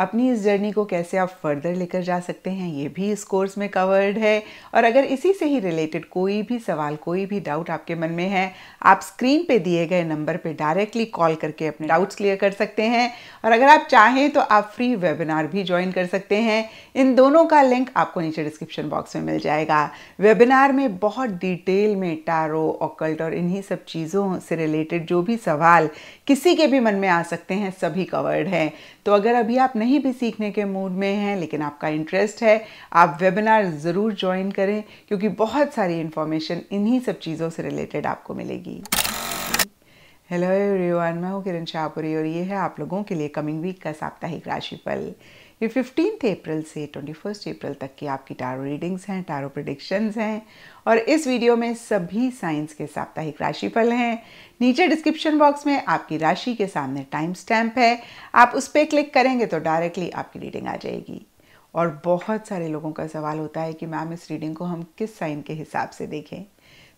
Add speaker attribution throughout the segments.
Speaker 1: अपनी इस जर्नी को कैसे आप फर्दर लेकर जा सकते हैं ये भी इस कोर्स में कवर्ड है और अगर इसी से ही रिलेटेड कोई भी सवाल कोई भी डाउट आपके मन में है आप स्क्रीन पे दिए गए नंबर पे डायरेक्टली कॉल करके अपने डाउट्स क्लियर कर सकते हैं और अगर आप चाहें तो आप फ्री वेबिनार भी ज्वाइन कर सकते हैं इन दोनों का लिंक आपको नीचे डिस्क्रिप्शन बॉक्स में मिल जाएगा वेबिनार में बहुत डिटेल में टारो ऑकल्ट और इन्हीं सब चीज़ों से रिलेटेड जो भी सवाल किसी के भी मन में आ सकते हैं सभी कवर्ड हैं तो अगर अभी आप नहीं भी सीखने के मूड में हैं लेकिन आपका इंटरेस्ट है आप वेबिनार ज़रूर ज्वाइन करें क्योंकि बहुत सारी इन्फॉर्मेशन इन्हीं सब चीज़ों से रिलेटेड आपको मिलेगी हेलो एवरीवन मैं हूँ किरण शाहपुरी और ये है आप लोगों के लिए कमिंग वीक का साप्ताहिक राशिफल ये फिफ्टीन अप्रैल से ट्वेंटी फर्स्ट अप्रैल तक की आपकी टारो रीडिंग्स हैं टारो प्रडिक्शंस हैं और इस वीडियो में सभी साइंस के साप्ताहिक राशिफल हैं नीचे डिस्क्रिप्शन बॉक्स में आपकी राशि के सामने टाइम स्टैम्प है आप उस पर क्लिक करेंगे तो डायरेक्टली आपकी रीडिंग आ जाएगी और बहुत सारे लोगों का सवाल होता है कि मैम इस रीडिंग को हम किस साइन के हिसाब से देखें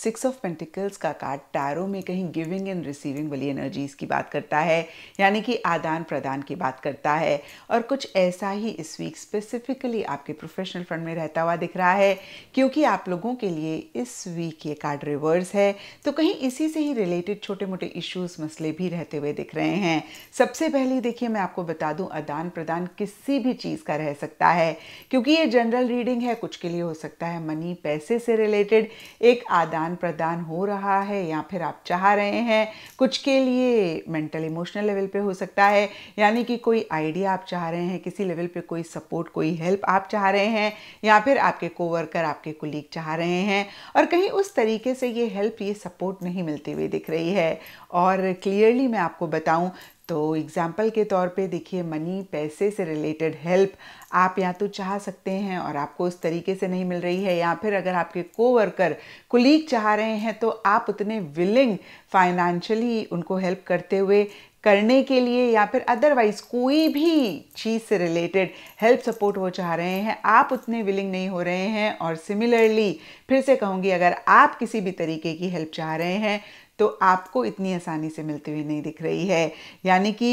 Speaker 1: सिक्स ऑफ पेंटिकल्स का कार्ड टैरो में कहीं गिविंग एंड रिसीविंग वाली एनर्जीज की बात करता है यानी कि आदान प्रदान की बात करता है और कुछ ऐसा ही इस वीक स्पेसिफिकली आपके प्रोफेशनल फ्रंट में रहता हुआ दिख रहा है क्योंकि आप लोगों के लिए इस वीक ये कार्ड रिवर्स है तो कहीं इसी से ही रिलेटेड छोटे मोटे इश्यूज मसले भी रहते हुए दिख रहे हैं सबसे पहले देखिए मैं आपको बता दूं आदान प्रदान किसी भी चीज़ का रह सकता है क्योंकि ये जनरल रीडिंग है कुछ के लिए हो सकता है मनी पैसे से रिलेटेड एक आदान आदान प्रदान हो रहा है या फिर आप चाह रहे हैं कुछ के लिए मेंटल इमोशनल लेवल पे हो सकता है यानी कि कोई आइडिया आप चाह रहे हैं किसी लेवल पे कोई सपोर्ट कोई हेल्प आप चाह रहे हैं या फिर आपके कोवर्कर आपके कुलीग चाह रहे हैं और कहीं उस तरीके से ये हेल्प ये सपोर्ट नहीं मिलती हुई दिख रही है और क्लियरली मैं आपको बताऊं तो एग्ज़ाम्पल के तौर पे देखिए मनी पैसे से रिलेटेड हेल्प आप या तो चाह सकते हैं और आपको उस तरीके से नहीं मिल रही है या फिर अगर आपके कोवर्कर कुलीग चाह रहे हैं तो आप उतने विलिंग फाइनेंशियली उनको हेल्प करते हुए करने के लिए या फिर अदरवाइज कोई भी चीज़ से रिलेटेड हेल्प सपोर्ट वो चाह रहे हैं आप उतने विलिंग नहीं हो रहे हैं और सिमिलरली फिर से कहूँगी अगर आप किसी भी तरीके की हेल्प चाह रहे हैं तो आपको इतनी आसानी से मिलती हुई नहीं दिख रही है यानी कि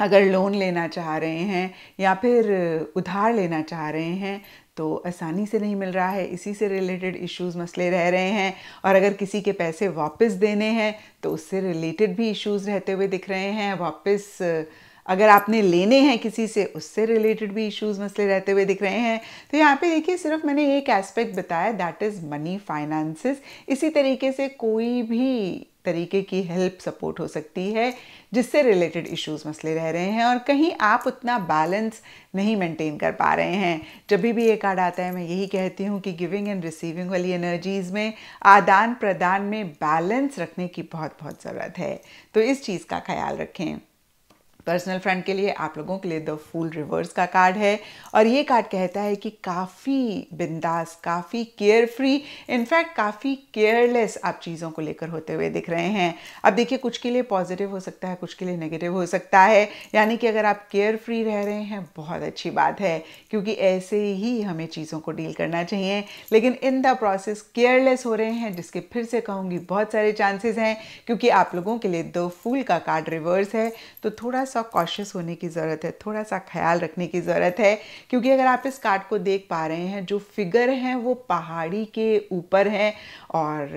Speaker 1: अगर लोन लेना चाह रहे हैं या फिर उधार लेना चाह रहे हैं तो आसानी से नहीं मिल रहा है इसी से रिलेटेड इश्यूज मसले रह रहे हैं और अगर किसी के पैसे वापस देने हैं तो उससे रिलेटेड भी इश्यूज रहते हुए दिख रहे हैं वापस अगर आपने लेने हैं किसी से उससे रिलेटेड भी इश्यूज मसले रहते हुए दिख रहे हैं तो यहाँ पे देखिए सिर्फ मैंने एक एस्पेक्ट बताया दैट इज़ मनी फाइनेंसिस इसी तरीके से कोई भी तरीके की हेल्प सपोर्ट हो सकती है जिससे रिलेटेड इश्यूज मसले रह रहे हैं और कहीं आप उतना बैलेंस नहीं मेंटेन कर पा रहे हैं जब भी ये कार्ड आता है मैं यही कहती हूँ कि गिविंग एंड रिसीविंग वाली एनर्जीज़ में आदान प्रदान में बैलेंस रखने की बहुत बहुत ज़रूरत है तो इस चीज़ का ख्याल रखें पर्सनल फ्रेंड के लिए आप लोगों के लिए द फूल रिवर्स का कार्ड है और ये कार्ड कहता है कि काफ़ी बिंदास काफ़ी केयर फ्री इनफैक्ट काफ़ी केयरलेस आप चीज़ों को लेकर होते हुए दिख रहे हैं अब देखिए कुछ के लिए पॉजिटिव हो सकता है कुछ के लिए नेगेटिव हो सकता है यानी कि अगर आप केयर फ्री रह रहे हैं बहुत अच्छी बात है क्योंकि ऐसे ही हमें चीज़ों को डील करना चाहिए लेकिन इन द प्रोसेस केयरलेस हो रहे हैं जिसके फिर से कहूँगी बहुत सारे चांसेस हैं क्योंकि आप लोगों के लिए द फूल का कार्ड रिवर्स है तो थोड़ा सा सा कॉशियस होने की ज़रूरत है थोड़ा सा ख्याल रखने की ज़रूरत है क्योंकि अगर आप इस कार्ड को देख पा रहे हैं जो फिगर हैं वो पहाड़ी के ऊपर हैं और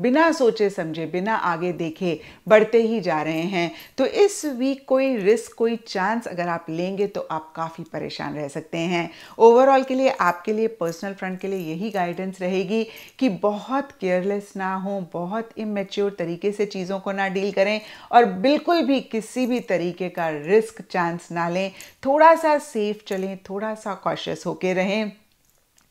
Speaker 1: बिना सोचे समझे बिना आगे देखे बढ़ते ही जा रहे हैं तो इस वीक कोई रिस्क कोई चांस अगर आप लेंगे तो आप काफ़ी परेशान रह सकते हैं ओवरऑल के लिए आपके लिए पर्सनल फ्रंट के लिए यही गाइडेंस रहेगी कि बहुत केयरलेस ना हो बहुत इमेच्योर तरीके से चीज़ों को ना डील करें और बिल्कुल भी किसी भी तरीके का रिस्क चांस ना लें थोड़ा सा सेफ चलें थोड़ा सा कॉशियस होके रहें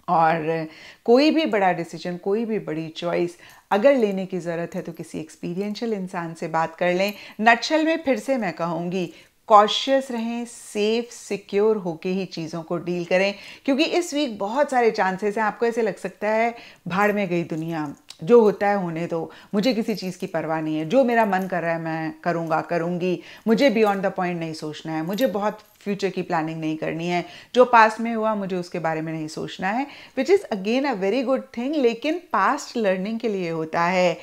Speaker 1: और कोई भी बड़ा डिसीजन कोई भी बड़ी चॉइस अगर लेने की ज़रूरत है तो किसी एक्सपीरियंशियल इंसान से बात कर लें नक्शल में फिर से मैं कहूँगी कॉशियस रहें सेफ सिक्योर होके ही चीज़ों को डील करें क्योंकि इस वीक बहुत सारे चांसेस हैं आपको ऐसे लग सकता है भाड़ में गई दुनिया जो होता है होने दो मुझे किसी चीज़ की परवाह नहीं है जो मेरा मन कर रहा है मैं करूँगा करूँगी मुझे बियॉन्ड द पॉइंट नहीं सोचना है मुझे बहुत फ्यूचर की प्लानिंग नहीं करनी है जो पास्ट में हुआ मुझे उसके बारे में नहीं सोचना है which is again a very good thing लेकिन पास्ट लर्निंग के लिए होता है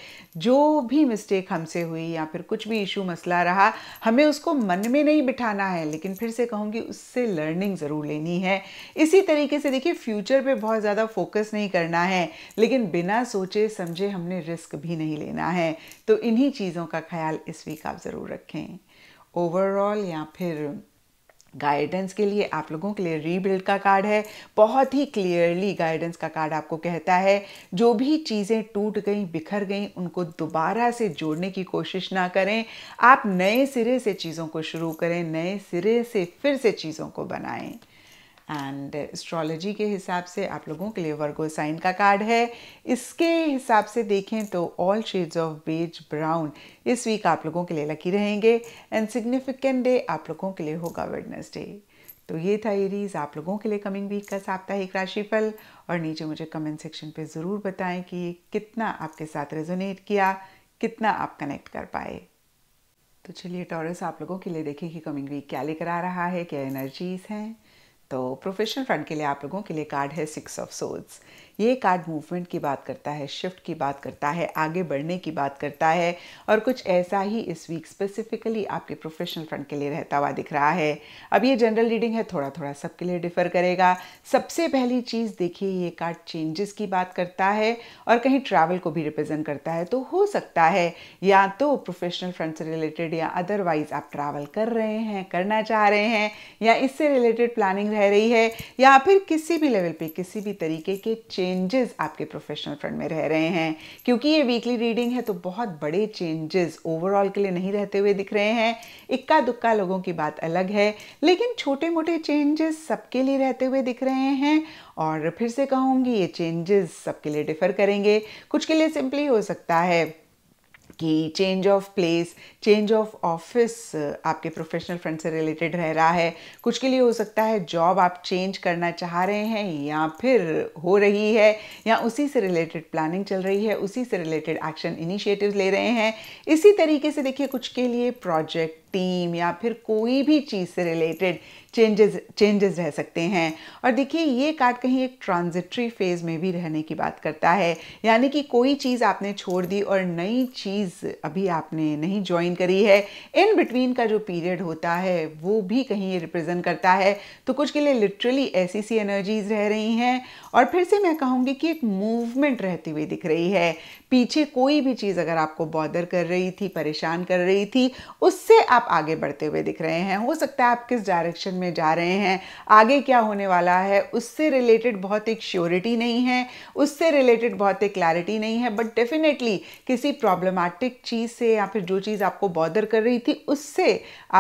Speaker 1: जो भी मिस्टेक हमसे हुई या फिर कुछ भी इशू मसला रहा हमें उसको मन में नहीं बिठाना है लेकिन फिर से कहूँगी उससे लर्निंग ज़रूर लेनी है इसी तरीके से देखिए फ्यूचर पे बहुत ज़्यादा फोकस नहीं करना है लेकिन बिना सोचे समझे हमने रिस्क भी नहीं लेना है तो इन्हीं चीज़ों का ख्याल इस वीक आप ज़रूर रखें ओवरऑल या फिर गाइडेंस के लिए आप लोगों के लिए रीबिल्ड का कार्ड है बहुत ही क्लियरली गाइडेंस का कार्ड आपको कहता है जो भी चीज़ें टूट गई बिखर गई उनको दोबारा से जोड़ने की कोशिश ना करें आप नए सिरे से चीज़ों को शुरू करें नए सिरे से फिर से चीज़ों को बनाएं एंड एस्ट्रोलॉजी के हिसाब से आप लोगों के लिए वर्गो साइन का कार्ड है इसके हिसाब से देखें तो all shades of beige brown इस वीक आप लोगों के लिए लकी रहेंगे एंड सिग्निफिकेंट डे आप लोगों के लिए होगा वेडनेस डे तो ये था एरीज आप लोगों के लिए कमिंग वीक का साप्ताहिक राशिफल और नीचे मुझे कमेंट सेक्शन पे ज़रूर बताएं कि कितना आपके साथ रेजोनेट किया कितना आप कनेक्ट कर पाए तो चलिए टॉरस आप लोगों के लिए देखें कि कमिंग वीक क्या लेकर आ रहा है क्या एनर्जीज़ हैं तो प्रोफेशनल फ्रंट के लिए आप लोगों के लिए कार्ड है सिक्स ऑफ सोल्स ये कार्ड मूवमेंट की बात करता है शिफ्ट की बात करता है आगे बढ़ने की बात करता है और कुछ ऐसा ही इस वीक स्पेसिफिकली आपके प्रोफेशनल फ्रंट के लिए रहता हुआ दिख रहा है अब ये जनरल रीडिंग है थोड़ा थोड़ा सबके लिए डिफर करेगा सबसे पहली चीज़ देखिए ये कार्ड चेंजेस की बात करता है और कहीं ट्रैवल को भी रिप्रेजेंट करता है तो हो सकता है या तो प्रोफेशनल फ्रंट से रिलेटेड या अदरवाइज आप ट्रैवल कर रहे हैं करना चाह रहे हैं या इससे रिलेटेड प्लानिंग रह रही है या फिर किसी भी लेवल पे किसी भी तरीके के चेंज चेंजेस आपके प्रोफेशनल फ्रंट में रह रहे हैं क्योंकि ये वीकली रीडिंग है तो बहुत बड़े चेंजेस ओवरऑल के लिए नहीं रहते हुए दिख रहे हैं इक्का दुक्का लोगों की बात अलग है लेकिन छोटे मोटे चेंजेस सबके लिए रहते हुए दिख रहे हैं और फिर से कहूँगी ये चेंजेस सबके लिए डिफर करेंगे कुछ के लिए सिंपली हो सकता है कि change of place change of office आपके प्रोफेशनल फ्रेंड से रिलेटेड रह रहा है कुछ के लिए हो सकता है जॉब आप चेंज करना चाह रहे हैं या फिर हो रही है या उसी से रिलेटेड प्लानिंग चल रही है उसी से रिलेटेड एक्शन इनिशिएटिव ले रहे हैं इसी तरीके से देखिए कुछ के लिए प्रोजेक्ट टीम या फिर कोई भी चीज़ से रिलेटेड चेंजेस चेंजेस रह सकते हैं और देखिए ये कार्ड कहीं एक ट्रांजिटरी फेज़ में भी रहने की बात करता है यानी कि कोई चीज़ आपने छोड़ दी और नई चीज़ अभी आपने नहीं ज्वाइन करी है इन बिटवीन का जो पीरियड होता है वो भी कहीं ये रिप्रेजेंट करता है तो कुछ के लिए लिटरली ऐसी सी एनर्जीज रह रही हैं और फिर से मैं कहूँगी कि एक मूवमेंट रहती हुई दिख रही है पीछे कोई भी चीज़ अगर आपको बॉदर कर रही थी परेशान कर रही थी उससे आप आगे बढ़ते हुए दिख रहे हैं हो सकता है आप किस डायरेक्शन में होने जा रहे हैं आगे क्या होने वाला है उससे रिलेटेड बहुत एक श्योरिटी नहीं है उससे रिलेटेड बहुत एक क्लैरिटी नहीं है बट डेफिनेटली किसी प्रॉब्लमैटिक चीज़ से या फिर जो चीज़ आपको बॉदर कर रही थी उससे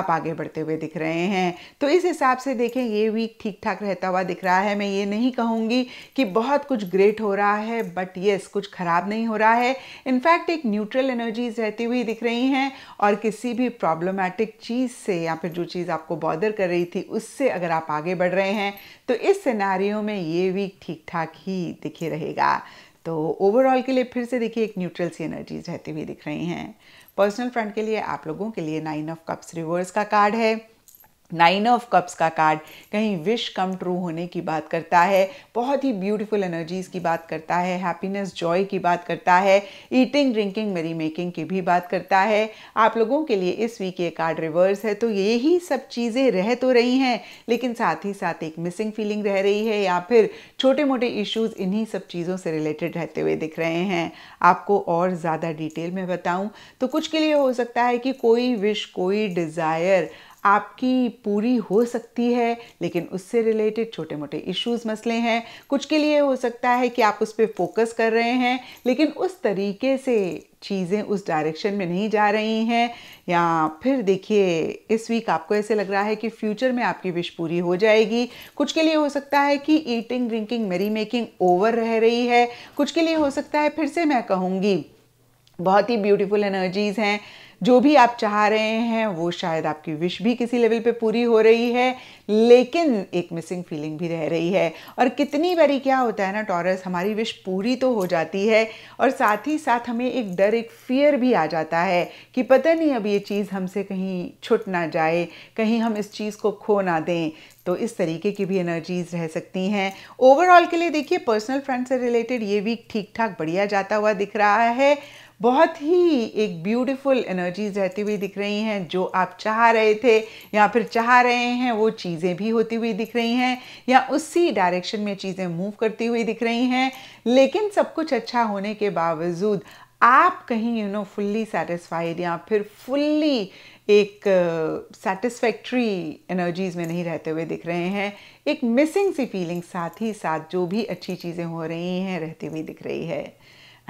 Speaker 1: आप आगे बढ़ते हुए दिख रहे हैं तो इस हिसाब से देखें ये वीक ठीक ठाक रहता हुआ दिख रहा है मैं ये नहीं कहूँगी कि बहुत कुछ ग्रेट हो रहा है बट येस कुछ ख़राब नहीं हो रहा है इनफैक्ट एक न्यूट्रल एनर्जीज रहती हुई दिख रही हैं और किसी भी प्रॉब्लमैटिक चीज़ से या फिर जो चीज़ आपको बॉदर कर रही थी उससे अगर आप आगे बढ़ रहे हैं तो इस सिनारियों में ये वीक ठीक ठाक ही दिखे रहेगा तो ओवरऑल के लिए फिर से देखिए एक न्यूट्रल सी एनर्जीज रहती हुई दिख रही हैं पर्सनल फ्रंट के लिए आप लोगों के लिए नाइन ऑफ कप्स रिवर्स का कार्ड है नाइन ऑफ कप्स का कार्ड कहीं विश कम ट्रू होने की बात करता है बहुत ही ब्यूटीफुल एनर्जीज़ की बात करता है हैप्पीनेस जॉय की बात करता है ईटिंग ड्रिंकिंग मेरी मेकिंग की भी बात करता है आप लोगों के लिए इस वीक ये कार्ड रिवर्स है तो यही सब चीज़ें रह तो रही हैं लेकिन साथ ही साथ एक मिसिंग फीलिंग रह रही है या फिर छोटे मोटे इश्यूज़ इन्हीं सब चीज़ों से रिलेटेड रहते हुए दिख रहे हैं आपको और ज़्यादा डिटेल में बताऊँ तो कुछ के लिए हो सकता है कि कोई विश कोई डिज़ायर आपकी पूरी हो सकती है लेकिन उससे रिलेटेड छोटे मोटे इश्यूज मसले हैं कुछ के लिए हो सकता है कि आप उस पर फोकस कर रहे हैं लेकिन उस तरीके से चीज़ें उस डायरेक्शन में नहीं जा रही हैं या फिर देखिए इस वीक आपको ऐसे लग रहा है कि फ्यूचर में आपकी विश पूरी हो जाएगी कुछ के लिए हो सकता है कि eating drinking merry making over रह रही है कुछ के लिए हो सकता है फिर से मैं कहूँगी बहुत ही ब्यूटीफुल एनर्जीज़ हैं जो भी आप चाह रहे हैं वो शायद आपकी विश भी किसी लेवल पे पूरी हो रही है लेकिन एक मिसिंग फीलिंग भी रह रही है और कितनी बारी क्या होता है ना टॉरस हमारी विश पूरी तो हो जाती है और साथ ही साथ हमें एक डर एक फियर भी आ जाता है कि पता नहीं अब ये चीज़ हमसे कहीं छुट ना जाए कहीं हम इस चीज़ को खो ना दें तो इस तरीके की भी एनर्जीज रह सकती हैं ओवरऑल के लिए देखिए पर्सनल फ्रेंड से रिलेटेड ये वीक ठीक ठाक बढ़िया जाता हुआ दिख रहा है बहुत ही एक ब्यूटीफुल एनर्जीज रहती हुई दिख रही हैं जो आप चाह रहे थे या फिर चाह रहे हैं वो चीज़ें भी होती हुई दिख रही हैं या उसी डायरेक्शन में चीज़ें मूव करती हुई दिख रही हैं लेकिन सब कुछ अच्छा होने के बावजूद आप कहीं यू नो फुल्ली सेटिस्फाइड या फिर फुल्ली एक सेटिस्फैक्ट्री uh, एनर्जीज में नहीं रहते हुए दिख रहे हैं एक मिसिंग सी फीलिंग साथ ही साथ जो भी अच्छी चीज़ें हो रही हैं रहती हुई दिख रही है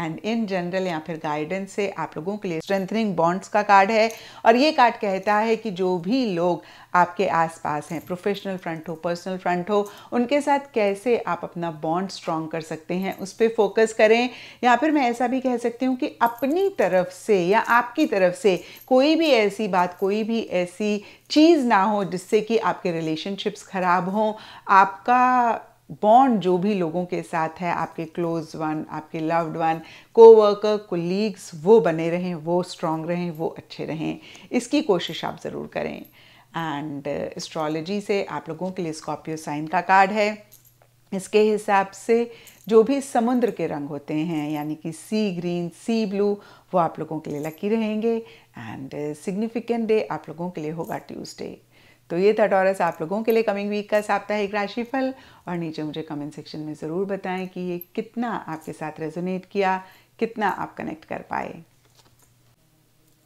Speaker 1: एंड इन जनरल या फिर गाइडेंस से आप लोगों के लिए स्ट्रेंथनिंग बॉन्ड्स का कार्ड है और ये कार्ड कहता है कि जो भी लोग आपके आसपास हैं प्रोफेशनल फ्रंट हो पर्सनल फ्रंट हो उनके साथ कैसे आप अपना बॉन्ड स्ट्रॉन्ग कर सकते हैं उस पर फोकस करें या फिर मैं ऐसा भी कह सकती हूँ कि अपनी तरफ से या आपकी तरफ से कोई भी ऐसी बात कोई भी ऐसी चीज़ ना हो जिससे कि आपके रिलेशनशिप्स ख़राब हों आपका बॉन्ड जो भी लोगों के साथ है आपके क्लोज वन आपके लव्ड वन कोवर्कर कोलीग्स वो बने रहें वो स्ट्रांग रहें वो अच्छे रहें इसकी कोशिश आप ज़रूर करें एंड एस्ट्रोलॉजी uh, से आप लोगों के लिए स्कॉर्पियो साइन का कार्ड है इसके हिसाब से जो भी समुद्र के रंग होते हैं यानी कि सी ग्रीन सी ब्लू वो आप लोगों के लिए लकी रहेंगे एंड सिग्निफिकेंट डे आप लोगों के लिए होगा ट्यूसडे तो ये था टॉरस आप लोगों के लिए कमिंग वीक का साप्ताहिक राशिफल और नीचे मुझे कमेंट सेक्शन में ज़रूर बताएं कि ये कितना आपके साथ रेजोनेट किया कितना आप कनेक्ट कर पाए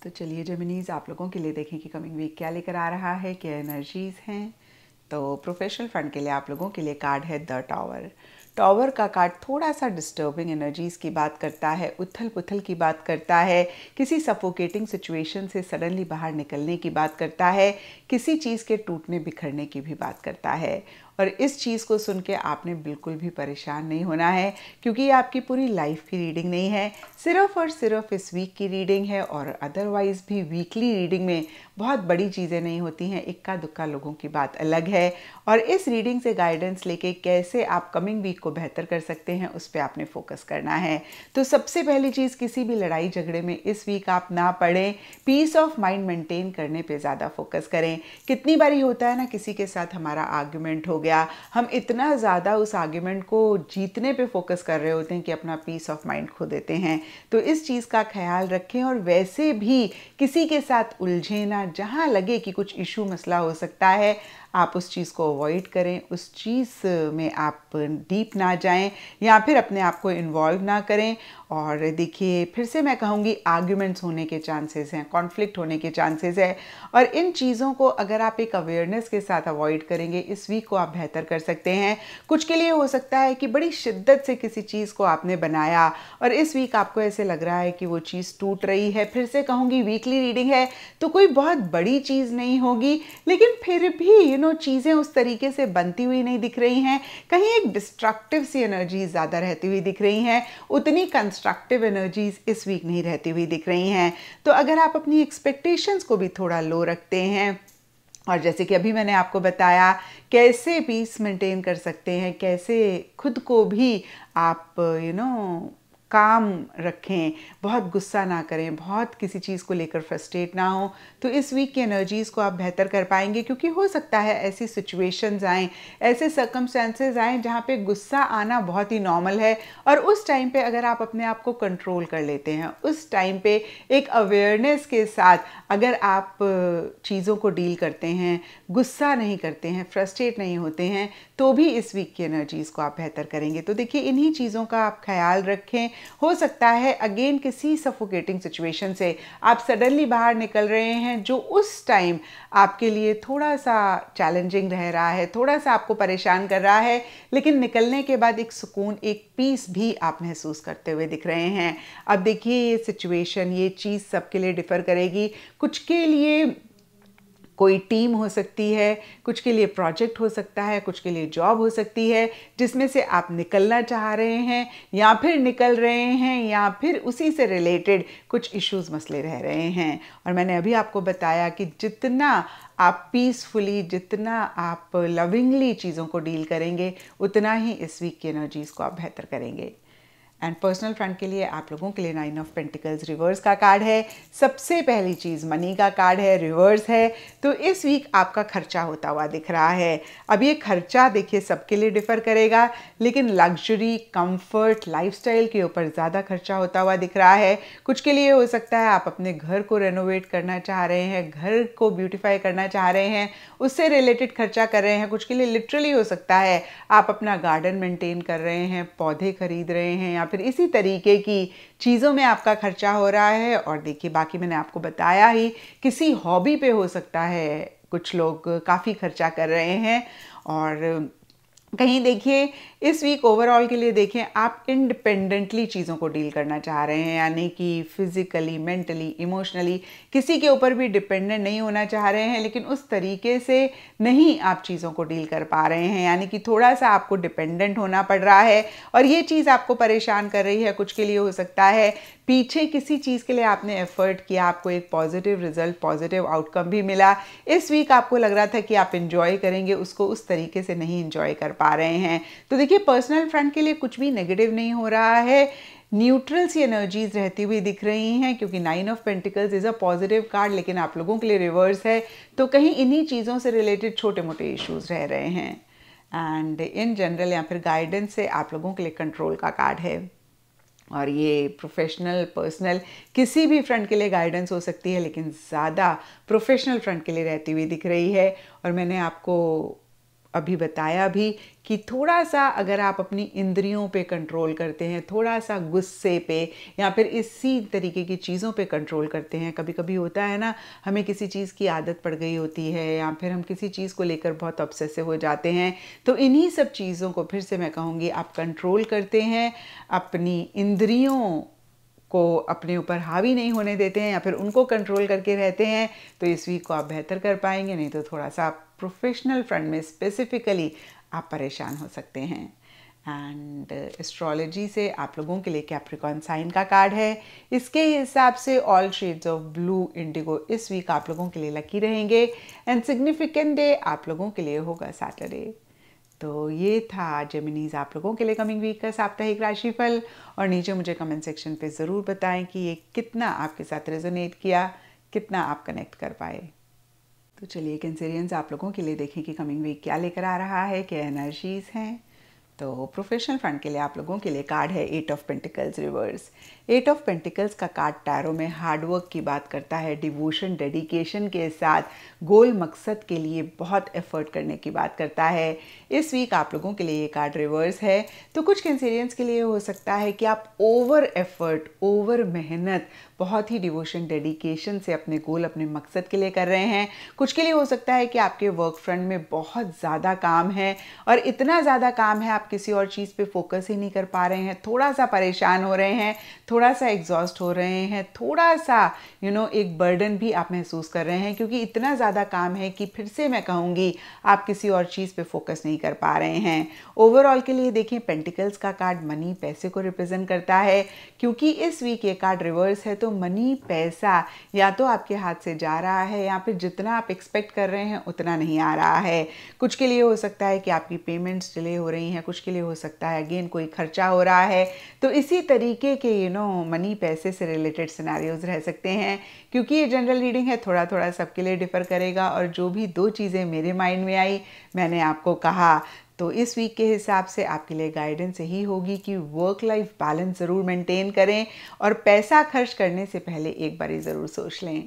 Speaker 1: तो चलिए जमिनीज आप लोगों के लिए देखें कि कमिंग वीक क्या लेकर आ रहा है क्या एनर्जीज हैं तो प्रोफेशनल फंड के लिए आप लोगों के लिए कार्ड है द टावर टॉवर का कार्ड थोड़ा सा डिस्टर्बिंग एनर्जीज की बात करता है उथल पुथल की बात करता है किसी सफोकेटिंग सिचुएशन से सडनली बाहर निकलने की बात करता है किसी चीज़ के टूटने बिखरने की भी बात करता है और इस चीज़ को सुन के आपने बिल्कुल भी परेशान नहीं होना है क्योंकि ये आपकी पूरी लाइफ की रीडिंग नहीं है सिर्फ और सिर्फ इस वीक की रीडिंग है और अदरवाइज़ भी वीकली रीडिंग में बहुत बड़ी चीज़ें नहीं होती हैं इक्का दुक्का लोगों की बात अलग है और इस रीडिंग से गाइडेंस लेके कैसे आप कमिंग वीक को बेहतर कर सकते हैं उस पर आपने फोकस करना है तो सबसे पहली चीज़ किसी भी लड़ाई झगड़े में इस वीक आप ना पढ़ें पीस ऑफ माइंड मेंटेन करने पे ज़्यादा फोकस करें कितनी बारी होता है ना किसी के साथ हमारा आर्ग्यूमेंट हो गया हम इतना ज़्यादा उस आर्ग्यूमेंट को जीतने पर फोकस कर रहे होते हैं कि अपना पीस ऑफ माइंड खो देते हैं तो इस चीज़ का ख्याल रखें और वैसे भी किसी के साथ उलझे ना जहां लगे कि कुछ इशू मसला हो सकता है आप उस चीज़ को अवॉइड करें उस चीज़ में आप डीप ना जाएं या फिर अपने आप को इन्वॉल्व ना करें और देखिए फिर से मैं कहूँगी आर्ग्यूमेंट्स होने के चांसेस हैं कॉन्फ्लिक्ट होने के चांसेस है और इन चीज़ों को अगर आप एक अवेयरनेस के साथ अवॉइड करेंगे इस वीक को आप बेहतर कर सकते हैं कुछ के लिए हो सकता है कि बड़ी शिद्दत से किसी चीज़ को आपने बनाया और इस वीक आपको ऐसे लग रहा है कि वो चीज़ टूट रही है फिर से कहूँगी वीकली रीडिंग है तो कोई बहुत बड़ी चीज़ नहीं होगी लेकिन फिर भी दिनों चीज़ें उस तरीके से बनती हुई नहीं दिख रही हैं कहीं एक डिस्ट्रक्टिव सी एनर्जी ज़्यादा रहती हुई दिख रही हैं उतनी कंस्ट्रक्टिव एनर्जीज इस वीक नहीं रहती हुई दिख रही हैं तो अगर आप अपनी एक्सपेक्टेशंस को भी थोड़ा लो रखते हैं और जैसे कि अभी मैंने आपको बताया कैसे पीस मेंटेन कर सकते हैं कैसे खुद को भी आप यू you नो know, काम रखें बहुत गुस्सा ना करें बहुत किसी चीज़ को लेकर फ्रस्ट्रेट ना हो तो इस वीक की एनर्जीज़ को आप बेहतर कर पाएंगे क्योंकि हो सकता है ऐसी सिचुएशंस आएँ ऐसे सर्कमस्टेंसेज आएँ जहाँ पे गुस्सा आना बहुत ही नॉर्मल है और उस टाइम पे अगर आप अपने आप को कंट्रोल कर लेते हैं उस टाइम पे एक अवेयरनेस के साथ अगर आप चीज़ों को डील करते हैं गुस्सा नहीं करते हैं फ्रस्ट्रेट नहीं होते हैं तो भी इस वीक की एनर्जीज़ को आप बेहतर करेंगे तो देखिए इन्हीं चीज़ों का आप ख्याल रखें हो सकता है अगेन किसी सफोकेटिंग सिचुएशन से आप सडनली बाहर निकल रहे हैं जो उस टाइम आपके लिए थोड़ा सा चैलेंजिंग रह रहा है थोड़ा सा आपको परेशान कर रहा है लेकिन निकलने के बाद एक सुकून एक पीस भी आप महसूस करते हुए दिख रहे हैं अब देखिए ये सिचुएशन ये चीज़ सबके लिए डिफ़र करेगी कुछ के लिए कोई टीम हो सकती है कुछ के लिए प्रोजेक्ट हो सकता है कुछ के लिए जॉब हो सकती है जिसमें से आप निकलना चाह रहे हैं या फिर निकल रहे हैं या फिर उसी से रिलेटेड कुछ इश्यूज मसले रह रहे हैं और मैंने अभी आपको बताया कि जितना आप पीसफुली जितना आप लविंगली चीज़ों को डील करेंगे उतना ही इस वीक की एनर्जीज़ को आप बेहतर करेंगे एंड पर्सनल फ्रंट के लिए आप लोगों के लिए नाइन ऑफ पेंटिकल्स रिवर्स का कार्ड है सबसे पहली चीज़ मनी का कार्ड है रिवर्स है तो इस वीक आपका खर्चा होता हुआ दिख रहा है अब ये खर्चा देखिए सबके लिए डिफ़र करेगा लेकिन लग्जरी कंफर्ट लाइफस्टाइल के ऊपर ज़्यादा खर्चा होता हुआ दिख रहा है कुछ के लिए हो सकता है आप अपने घर को रेनोवेट करना चाह रहे हैं घर को ब्यूटिफाई करना चाह रहे हैं उससे रिलेटेड खर्चा कर रहे हैं कुछ के लिए लिटरली हो सकता है आप अपना गार्डन मेंटेन कर रहे हैं पौधे खरीद रहे हैं या फिर इसी तरीके की चीज़ों में आपका खर्चा हो रहा है और देखिए बाकी मैंने आपको बताया ही किसी हॉबी पे हो सकता है कुछ लोग काफ़ी खर्चा कर रहे हैं और कहीं देखिए इस वीक ओवरऑल के लिए देखें आप इंडिपेंडेंटली चीज़ों को डील करना चाह रहे हैं यानी कि फिजिकली मेंटली इमोशनली किसी के ऊपर भी डिपेंडेंट नहीं होना चाह रहे हैं लेकिन उस तरीके से नहीं आप चीज़ों को डील कर पा रहे हैं यानी कि थोड़ा सा आपको डिपेंडेंट होना पड़ रहा है और ये चीज़ आपको परेशान कर रही है कुछ के लिए हो सकता है पीछे किसी चीज़ के लिए आपने एफर्ट किया आपको एक पॉजिटिव रिजल्ट पॉजिटिव आउटकम भी मिला इस वीक आपको लग रहा था कि आप इन्जॉय करेंगे उसको उस तरीके से नहीं इंजॉय कर पा रहे हैं तो देखिए देखिए पर्सनल फ्रंट के लिए कुछ भी नेगेटिव नहीं हो रहा है न्यूट्रल सी एनर्जीज रहती हुई दिख रही हैं क्योंकि nine of pentacles is a positive card लेकिन आप लोगों के लिए रिवर्स है तो कहीं इन्हीं चीज़ों से रिलेटेड छोटे मोटे इश्यूज रह रहे हैं एंड इन जनरल या फिर गाइडेंस से आप लोगों के लिए कंट्रोल का कार्ड है और ये प्रोफेशनल पर्सनल किसी भी फ्रंट के लिए गाइडेंस हो सकती है लेकिन ज़्यादा प्रोफेशनल फ्रंट के लिए रहती हुई दिख रही है और मैंने आपको अभी बताया भी कि थोड़ा सा अगर आप अपनी इंद्रियों पे कंट्रोल करते हैं थोड़ा सा गुस्से पे या फिर इसी तरीके की चीज़ों पे कंट्रोल करते हैं कभी कभी होता है ना हमें किसी चीज़ की आदत पड़ गई होती है या फिर हम किसी चीज़ को लेकर बहुत अपसेसिव हो जाते हैं तो इन्हीं सब चीज़ों को फिर से मैं कहूँगी आप कंट्रोल करते हैं अपनी इंद्रियों को अपने ऊपर हावी नहीं होने देते हैं या फिर उनको कंट्रोल करके रहते हैं तो इस वीक को आप बेहतर कर पाएंगे नहीं तो थोड़ा सा आप प्रोफेशनल फ्रंट में स्पेसिफिकली आप परेशान हो सकते हैं एंड एस्ट्रोलॉजी uh, से आप लोगों के लिए कैप्रिकॉन साइन का कार्ड है इसके हिसाब से all shades of blue indigo इस वीक आप लोगों के लिए लकी रहेंगे एंड सिग्निफिकेंट डे आप लोगों के लिए होगा सैटरडे तो ये था जेमिनीज आप लोगों के लिए कमिंग वीक का साप्ताहिक राशिफल और नीचे मुझे कमेंट सेक्शन पे ज़रूर बताएं कि ये कितना आपके साथ रेजोनेट किया कितना आप कनेक्ट कर पाए तो चलिए कैंसेरियंस आप लोगों के लिए देखें कि कमिंग वीक क्या लेकर आ रहा है क्या एनर्जीज हैं तो प्रोफेशनल फ्रंट के लिए आप लोगों के लिए कार्ड है eight of pentacles reverse eight of pentacles का कार्ड टैरो में हार्डवर्क की बात करता है डिवोशन डेडिकेशन के साथ गोल मकसद के लिए बहुत एफर्ट करने की बात करता है इस वीक आप लोगों के लिए ये कार्ड रिवर्स है तो कुछ कैंसेरियंस के लिए हो सकता है कि आप ओवर एफर्ट ओवर मेहनत बहुत ही डिवोशन डेडिकेशन से अपने गोल अपने मकसद के लिए कर रहे हैं कुछ के लिए हो सकता है कि आपके वर्क फ्रंट में बहुत ज़्यादा काम है और इतना ज़्यादा काम है आप किसी और चीज़ पर फोकस ही नहीं कर पा रहे हैं थोड़ा सा परेशान हो रहे हैं थोड़ा थोड़ा सा एग्जॉस्ट हो रहे हैं थोड़ा सा यू you नो know, एक बर्डन भी आप महसूस कर रहे हैं क्योंकि इतना ज़्यादा काम है कि फिर से मैं कहूँगी आप किसी और चीज़ पे फोकस नहीं कर पा रहे हैं ओवरऑल के लिए देखें पेंटिकल्स का कार्ड मनी पैसे को रिप्रेजेंट करता है क्योंकि इस वीक ये कार्ड रिवर्स है तो मनी पैसा या तो आपके हाथ से जा रहा है या फिर जितना आप एक्सपेक्ट कर रहे हैं उतना नहीं आ रहा है कुछ के लिए हो सकता है कि आपकी पेमेंट्स डिले हो रही हैं कुछ के लिए हो सकता है अगेन कोई खर्चा हो रहा है तो इसी तरीके के यू नो नो मनी पैसे से रिलेटेड सिनेरियोज रह सकते हैं क्योंकि ये जनरल रीडिंग है थोड़ा थोड़ा सबके लिए डिफर करेगा और जो भी दो चीज़ें मेरे माइंड में आई मैंने आपको कहा तो इस वीक के हिसाब से आपके लिए गाइडेंस यही होगी कि वर्क लाइफ बैलेंस ज़रूर मेंटेन करें और पैसा खर्च करने से पहले एक बार ज़रूर सोच लें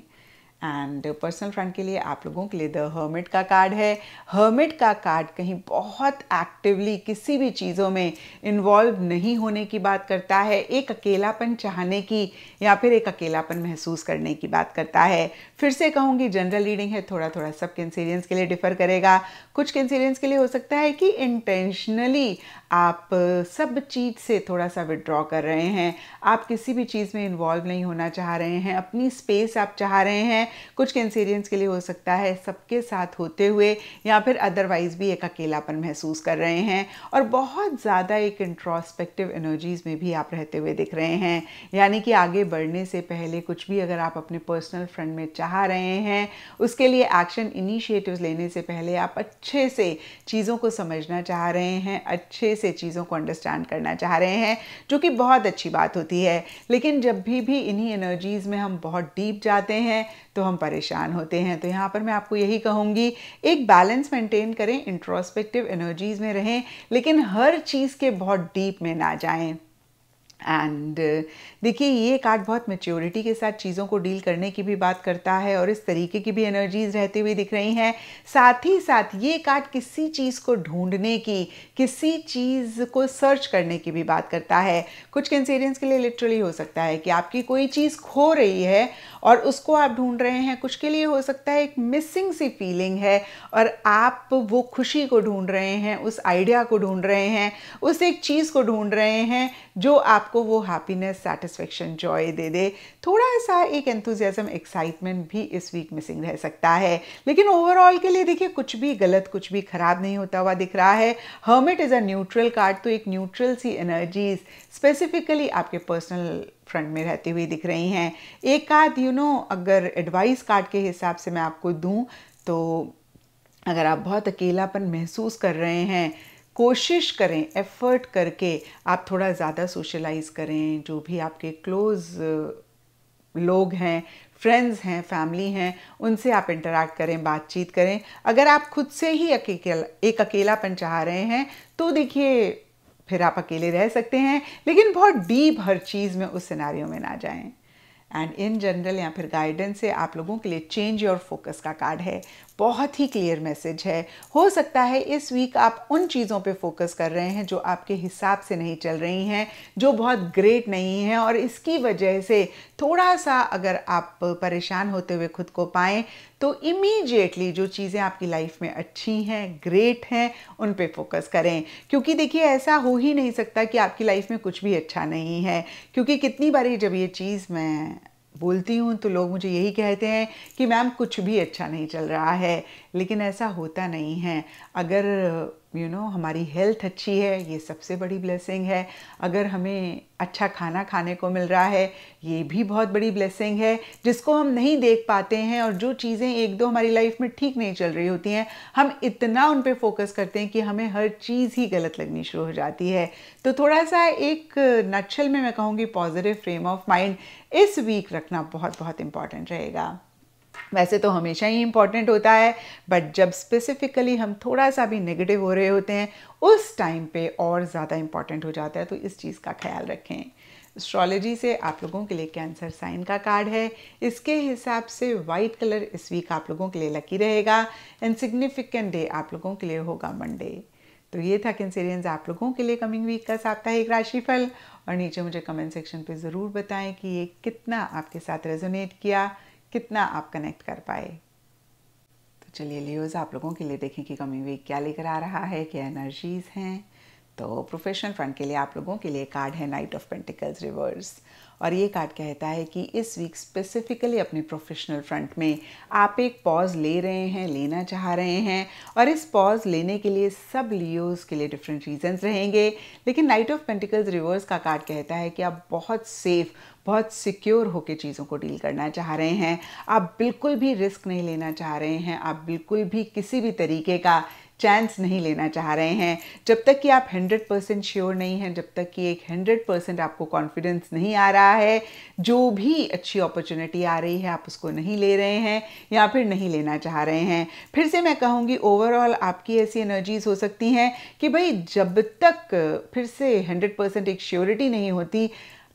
Speaker 1: एंड पर्सनल फ्रेंड के लिए आप लोगों के लिए द हर्मिट का कार्ड है हर्मिट का कार्ड कहीं बहुत एक्टिवली किसी भी चीज़ों में इन्वॉल्व नहीं होने की बात करता है एक अकेलापन चाहने की या फिर एक अकेलापन महसूस करने की बात करता है फिर से कहूँगी जनरल रीडिंग है थोड़ा थोड़ा सब कैंसिलियंस के लिए डिफर करेगा कुछ कैंसिलियंस के लिए हो सकता है कि इंटेंशनली आप uh, सब चीज़ से थोड़ा सा विड्रॉ कर रहे हैं आप किसी भी चीज़ में इन्वॉल्व नहीं होना चाह रहे हैं अपनी स्पेस आप चाह रहे हैं कुछ कैंसेरियंस के लिए हो सकता है सबके साथ होते हुए या फिर अदरवाइज़ भी एक अकेलापन महसूस कर रहे हैं और बहुत ज़्यादा एक इंट्रोस्पेक्टिव एनर्जीज़ में भी आप रहते हुए दिख रहे हैं यानी कि आगे बढ़ने से पहले कुछ भी अगर आप अपने पर्सनल फ्रंट में चाह रहे हैं उसके लिए एक्शन इनिशिएटिव लेने से पहले आप अच्छे से चीज़ों को समझना चाह रहे हैं अच्छे से चीज़ों को अंडरस्टैंड करना चाह रहे हैं जो कि बहुत अच्छी बात होती है लेकिन जब भी भी इन्हीं एनर्जीज़ में हम बहुत डीप जाते हैं तो तो हम परेशान होते हैं तो यहाँ पर मैं आपको यही कहूँगी एक बैलेंस मेंटेन करें इंट्रोस्पेक्टिव एनर्जीज में रहें लेकिन हर चीज़ के बहुत डीप में ना जाएं एंड uh, देखिए ये कार्ड बहुत मेच्योरिटी के साथ चीज़ों को डील करने की भी बात करता है और इस तरीके की भी एनर्जीज रहती हुई दिख रही हैं साथ ही साथ ये कार्ड किसी चीज़ को ढूंढने की किसी चीज़ को सर्च करने की भी बात करता है कुछ कैंसेरियंस के लिए लिटरली हो सकता है कि आपकी कोई चीज़ खो रही है और उसको आप ढूंढ रहे हैं कुछ के लिए हो सकता है एक मिसिंग सी फीलिंग है और आप वो खुशी को ढूंढ रहे हैं उस आइडिया को ढूंढ रहे हैं उस एक चीज़ को ढूंढ रहे हैं जो आप आपको वो हैप्पीनेस सेटिस्फेक्शन जॉय दे दे थोड़ा सा एक एंथुजियाज़म एक्साइटमेंट भी इस वीक मिसिंग रह सकता है लेकिन ओवरऑल के लिए देखिए कुछ भी गलत कुछ भी ख़राब नहीं होता हुआ दिख रहा है hermit is a neutral card तो एक न्यूट्रल सी एनर्जीज स्पेसिफिकली आपके पर्सनल फ्रंट में रहती हुई दिख रही हैं एक आध यू नो अगर एडवाइस कार्ड के हिसाब से मैं आपको दूँ तो अगर आप बहुत अकेलापन महसूस कर रहे हैं कोशिश करें एफर्ट करके आप थोड़ा ज़्यादा सोशलाइज करें जो भी आपके क्लोज़ लोग हैं फ्रेंड्स हैं फैमिली हैं उनसे आप इंटरेक्ट करें बातचीत करें अगर आप खुद से ही अकेला एक अकेलापन चाह रहे हैं तो देखिए फिर आप अकेले रह सकते हैं लेकिन बहुत डीप हर चीज़ में उस सिनारियों में ना जाएं एंड इन जनरल या फिर गाइडेंस से आप लोगों के लिए चेंज योर फोकस का कार्ड है बहुत ही क्लियर मैसेज है हो सकता है इस वीक आप उन चीज़ों पे फोकस कर रहे हैं जो आपके हिसाब से नहीं चल रही हैं जो बहुत ग्रेट नहीं हैं और इसकी वजह से थोड़ा सा अगर आप परेशान होते हुए खुद को पाएँ तो इमीडिएटली जो चीज़ें आपकी लाइफ में अच्छी हैं ग्रेट हैं उन पे फोकस करें क्योंकि देखिए ऐसा हो ही नहीं सकता कि आपकी लाइफ में कुछ भी अच्छा नहीं है क्योंकि कितनी बारी जब ये चीज़ मैं बोलती हूँ तो लोग मुझे यही कहते हैं कि मैम कुछ भी अच्छा नहीं चल रहा है लेकिन ऐसा होता नहीं है अगर यू you नो know, हमारी हेल्थ अच्छी है ये सबसे बड़ी ब्लेसिंग है अगर हमें अच्छा खाना खाने को मिल रहा है ये भी बहुत बड़ी ब्लेसिंग है जिसको हम नहीं देख पाते हैं और जो चीज़ें एक दो हमारी लाइफ में ठीक नहीं चल रही होती हैं हम इतना उन पर फोकस करते हैं कि हमें हर चीज़ ही गलत लगनी शुरू हो जाती है तो थोड़ा सा एक नक्शल में मैं कहूँगी पॉजिटिव फ्रेम ऑफ माइंड इस वीक रखना बहुत बहुत इम्पॉर्टेंट रहेगा वैसे तो हमेशा ही इम्पॉर्टेंट होता है बट जब स्पेसिफिकली हम थोड़ा सा भी नेगेटिव हो रहे होते हैं उस टाइम पे और ज़्यादा इम्पॉर्टेंट हो जाता है तो इस चीज़ का ख्याल रखें एस्ट्रोलॉजी से आप लोगों के लिए कैंसर साइन का कार्ड है इसके हिसाब से वाइट कलर इस वीक आप लोगों के लिए लकी रहेगा एंड सिग्निफिकेंट डे आप लोगों के लिए होगा मंडे तो ये था कैंसेरियंस आप लोगों के लिए कमिंग वीक का साप्ताहिक राशिफल और नीचे मुझे कमेंट सेक्शन पे ज़रूर बताएं कि ये कितना आपके साथ रेजोनेट किया कितना आप कनेक्ट कर पाए तो चलिए लियोज आप लोगों के लिए देखें कि कमी वीक क्या लेकर आ रहा है क्या एनर्जीज हैं तो प्रोफेशनल फ्रंट के लिए आप लोगों के लिए कार्ड है नाइट ऑफ पेंटिकल्स रिवर्स और ये कार्ड कहता है कि इस वीक स्पेसिफिकली अपने प्रोफेशनल फ्रंट में आप एक पॉज ले रहे हैं लेना चाह रहे हैं और इस पॉज लेने के लिए सब लियोज के लिए डिफरेंट रीजंस रहेंगे लेकिन नाइट ऑफ पेंटिकल्स रिवर्स का कार्ड कहता है कि आप बहुत सेफ़ बहुत सिक्योर होकर चीज़ों को डील करना चाह रहे हैं आप बिल्कुल भी रिस्क नहीं लेना चाह रहे हैं आप बिल्कुल भी किसी भी तरीके का चांस नहीं लेना चाह रहे हैं जब तक कि आप 100 परसेंट श्योर नहीं हैं जब तक कि एक 100 परसेंट आपको कॉन्फिडेंस नहीं आ रहा है जो भी अच्छी अपॉर्चुनिटी आ रही है आप उसको नहीं ले रहे हैं या फिर नहीं लेना चाह रहे हैं फिर से मैं कहूँगी ओवरऑल आपकी ऐसी एनर्जीज हो सकती हैं कि भाई जब तक फिर से हंड्रेड परसेंट एक श्योरिटी नहीं होती